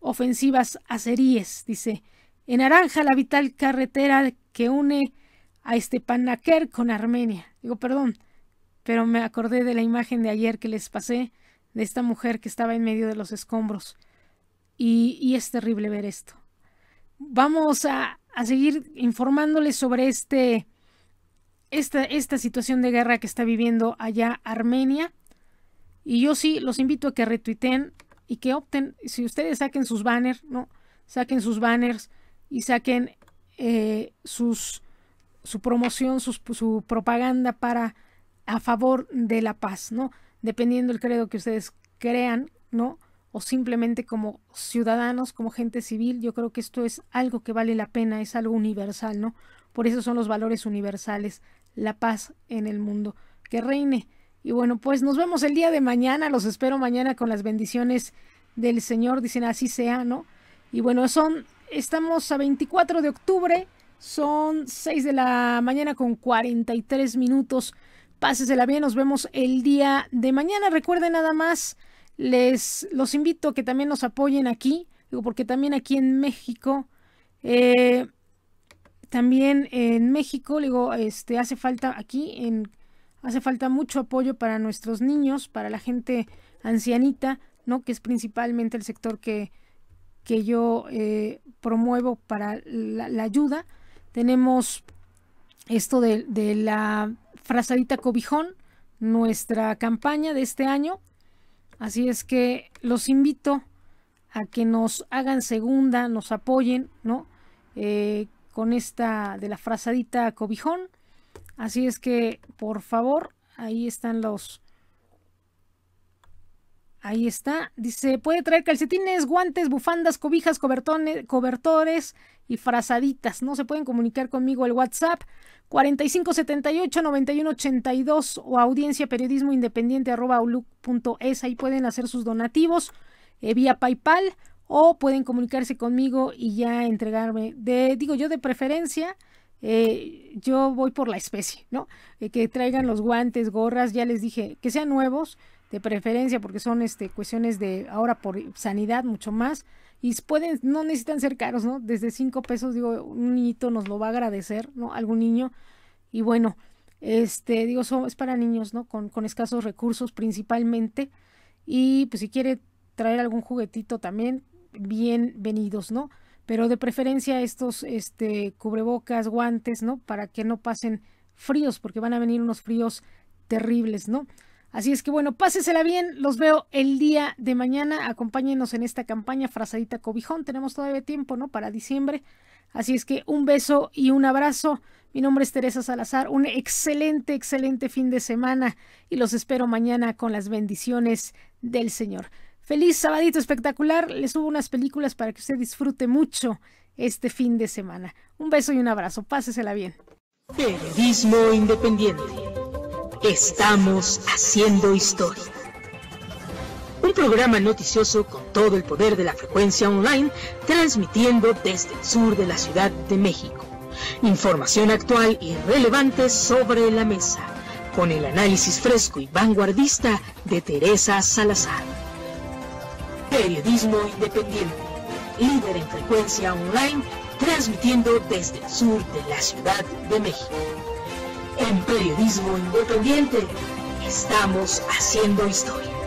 ofensivas azeríes, dice. En naranja la vital carretera que une a Stepanakert con Armenia. Digo, perdón, pero me acordé de la imagen de ayer que les pasé de esta mujer que estaba en medio de los escombros. Y, y es terrible ver esto. Vamos a, a seguir informándoles sobre este esta, situación de guerra que está viviendo allá Armenia. Y yo sí los invito a que retuiteen y que opten, si ustedes saquen sus banners, ¿no? Saquen sus banners y saquen eh, sus, su promoción, sus, su propaganda para a favor de la paz, ¿no? Dependiendo el credo que ustedes crean, ¿no? O simplemente como ciudadanos, como gente civil, yo creo que esto es algo que vale la pena, es algo universal, ¿no? Por eso son los valores universales la paz en el mundo. Que reine. Y bueno, pues nos vemos el día de mañana. Los espero mañana con las bendiciones del Señor. Dicen así sea, ¿no? Y bueno, son, estamos a 24 de octubre. Son 6 de la mañana con 43 minutos. pases de la vida. nos vemos el día de mañana. Recuerden nada más, les los invito a que también nos apoyen aquí, digo, porque también aquí en México eh, también en México, digo, este, hace falta aquí, en, hace falta mucho apoyo para nuestros niños, para la gente ancianita, ¿no? Que es principalmente el sector que, que yo eh, promuevo para la, ayuda. Tenemos esto de, de la frazadita cobijón, nuestra campaña de este año. Así es que los invito a que nos hagan segunda, nos apoyen, ¿no? Eh, con esta de la frazadita cobijón. Así es que, por favor, ahí están los... Ahí está. Dice, puede traer calcetines, guantes, bufandas, cobijas, cobertones, cobertores y frazaditas. No se pueden comunicar conmigo el WhatsApp 4578-9182 o audiencia periodismo independiente arroba .es. Ahí pueden hacer sus donativos eh, vía PayPal o pueden comunicarse conmigo y ya entregarme, de, digo yo de preferencia, eh, yo voy por la especie, ¿no? Eh, que traigan los guantes, gorras, ya les dije, que sean nuevos, de preferencia, porque son este, cuestiones de ahora por sanidad mucho más, y pueden, no necesitan ser caros, ¿no? Desde cinco pesos, digo, un niñito nos lo va a agradecer, ¿no? Algún niño, y bueno, este, digo, es para niños, ¿no? Con, con escasos recursos principalmente, y pues si quiere traer algún juguetito también, bienvenidos, ¿no? Pero de preferencia estos este, cubrebocas, guantes, ¿no? Para que no pasen fríos, porque van a venir unos fríos terribles, ¿no? Así es que bueno, pásesela bien, los veo el día de mañana, acompáñenos en esta campaña Frazadita Cobijón, tenemos todavía tiempo, ¿no? Para diciembre. Así es que un beso y un abrazo. Mi nombre es Teresa Salazar, un excelente, excelente fin de semana y los espero mañana con las bendiciones del Señor. Feliz sabadito espectacular. Les subo unas películas para que usted disfrute mucho este fin de semana. Un beso y un abrazo. Pásesela bien. Periodismo independiente. Estamos haciendo historia. Un programa noticioso con todo el poder de la frecuencia online, transmitiendo desde el sur de la Ciudad de México. Información actual y relevante sobre la mesa, con el análisis fresco y vanguardista de Teresa Salazar. Periodismo independiente. Líder en frecuencia online, transmitiendo desde el sur de la Ciudad de México. En Periodismo Independiente, estamos haciendo historia.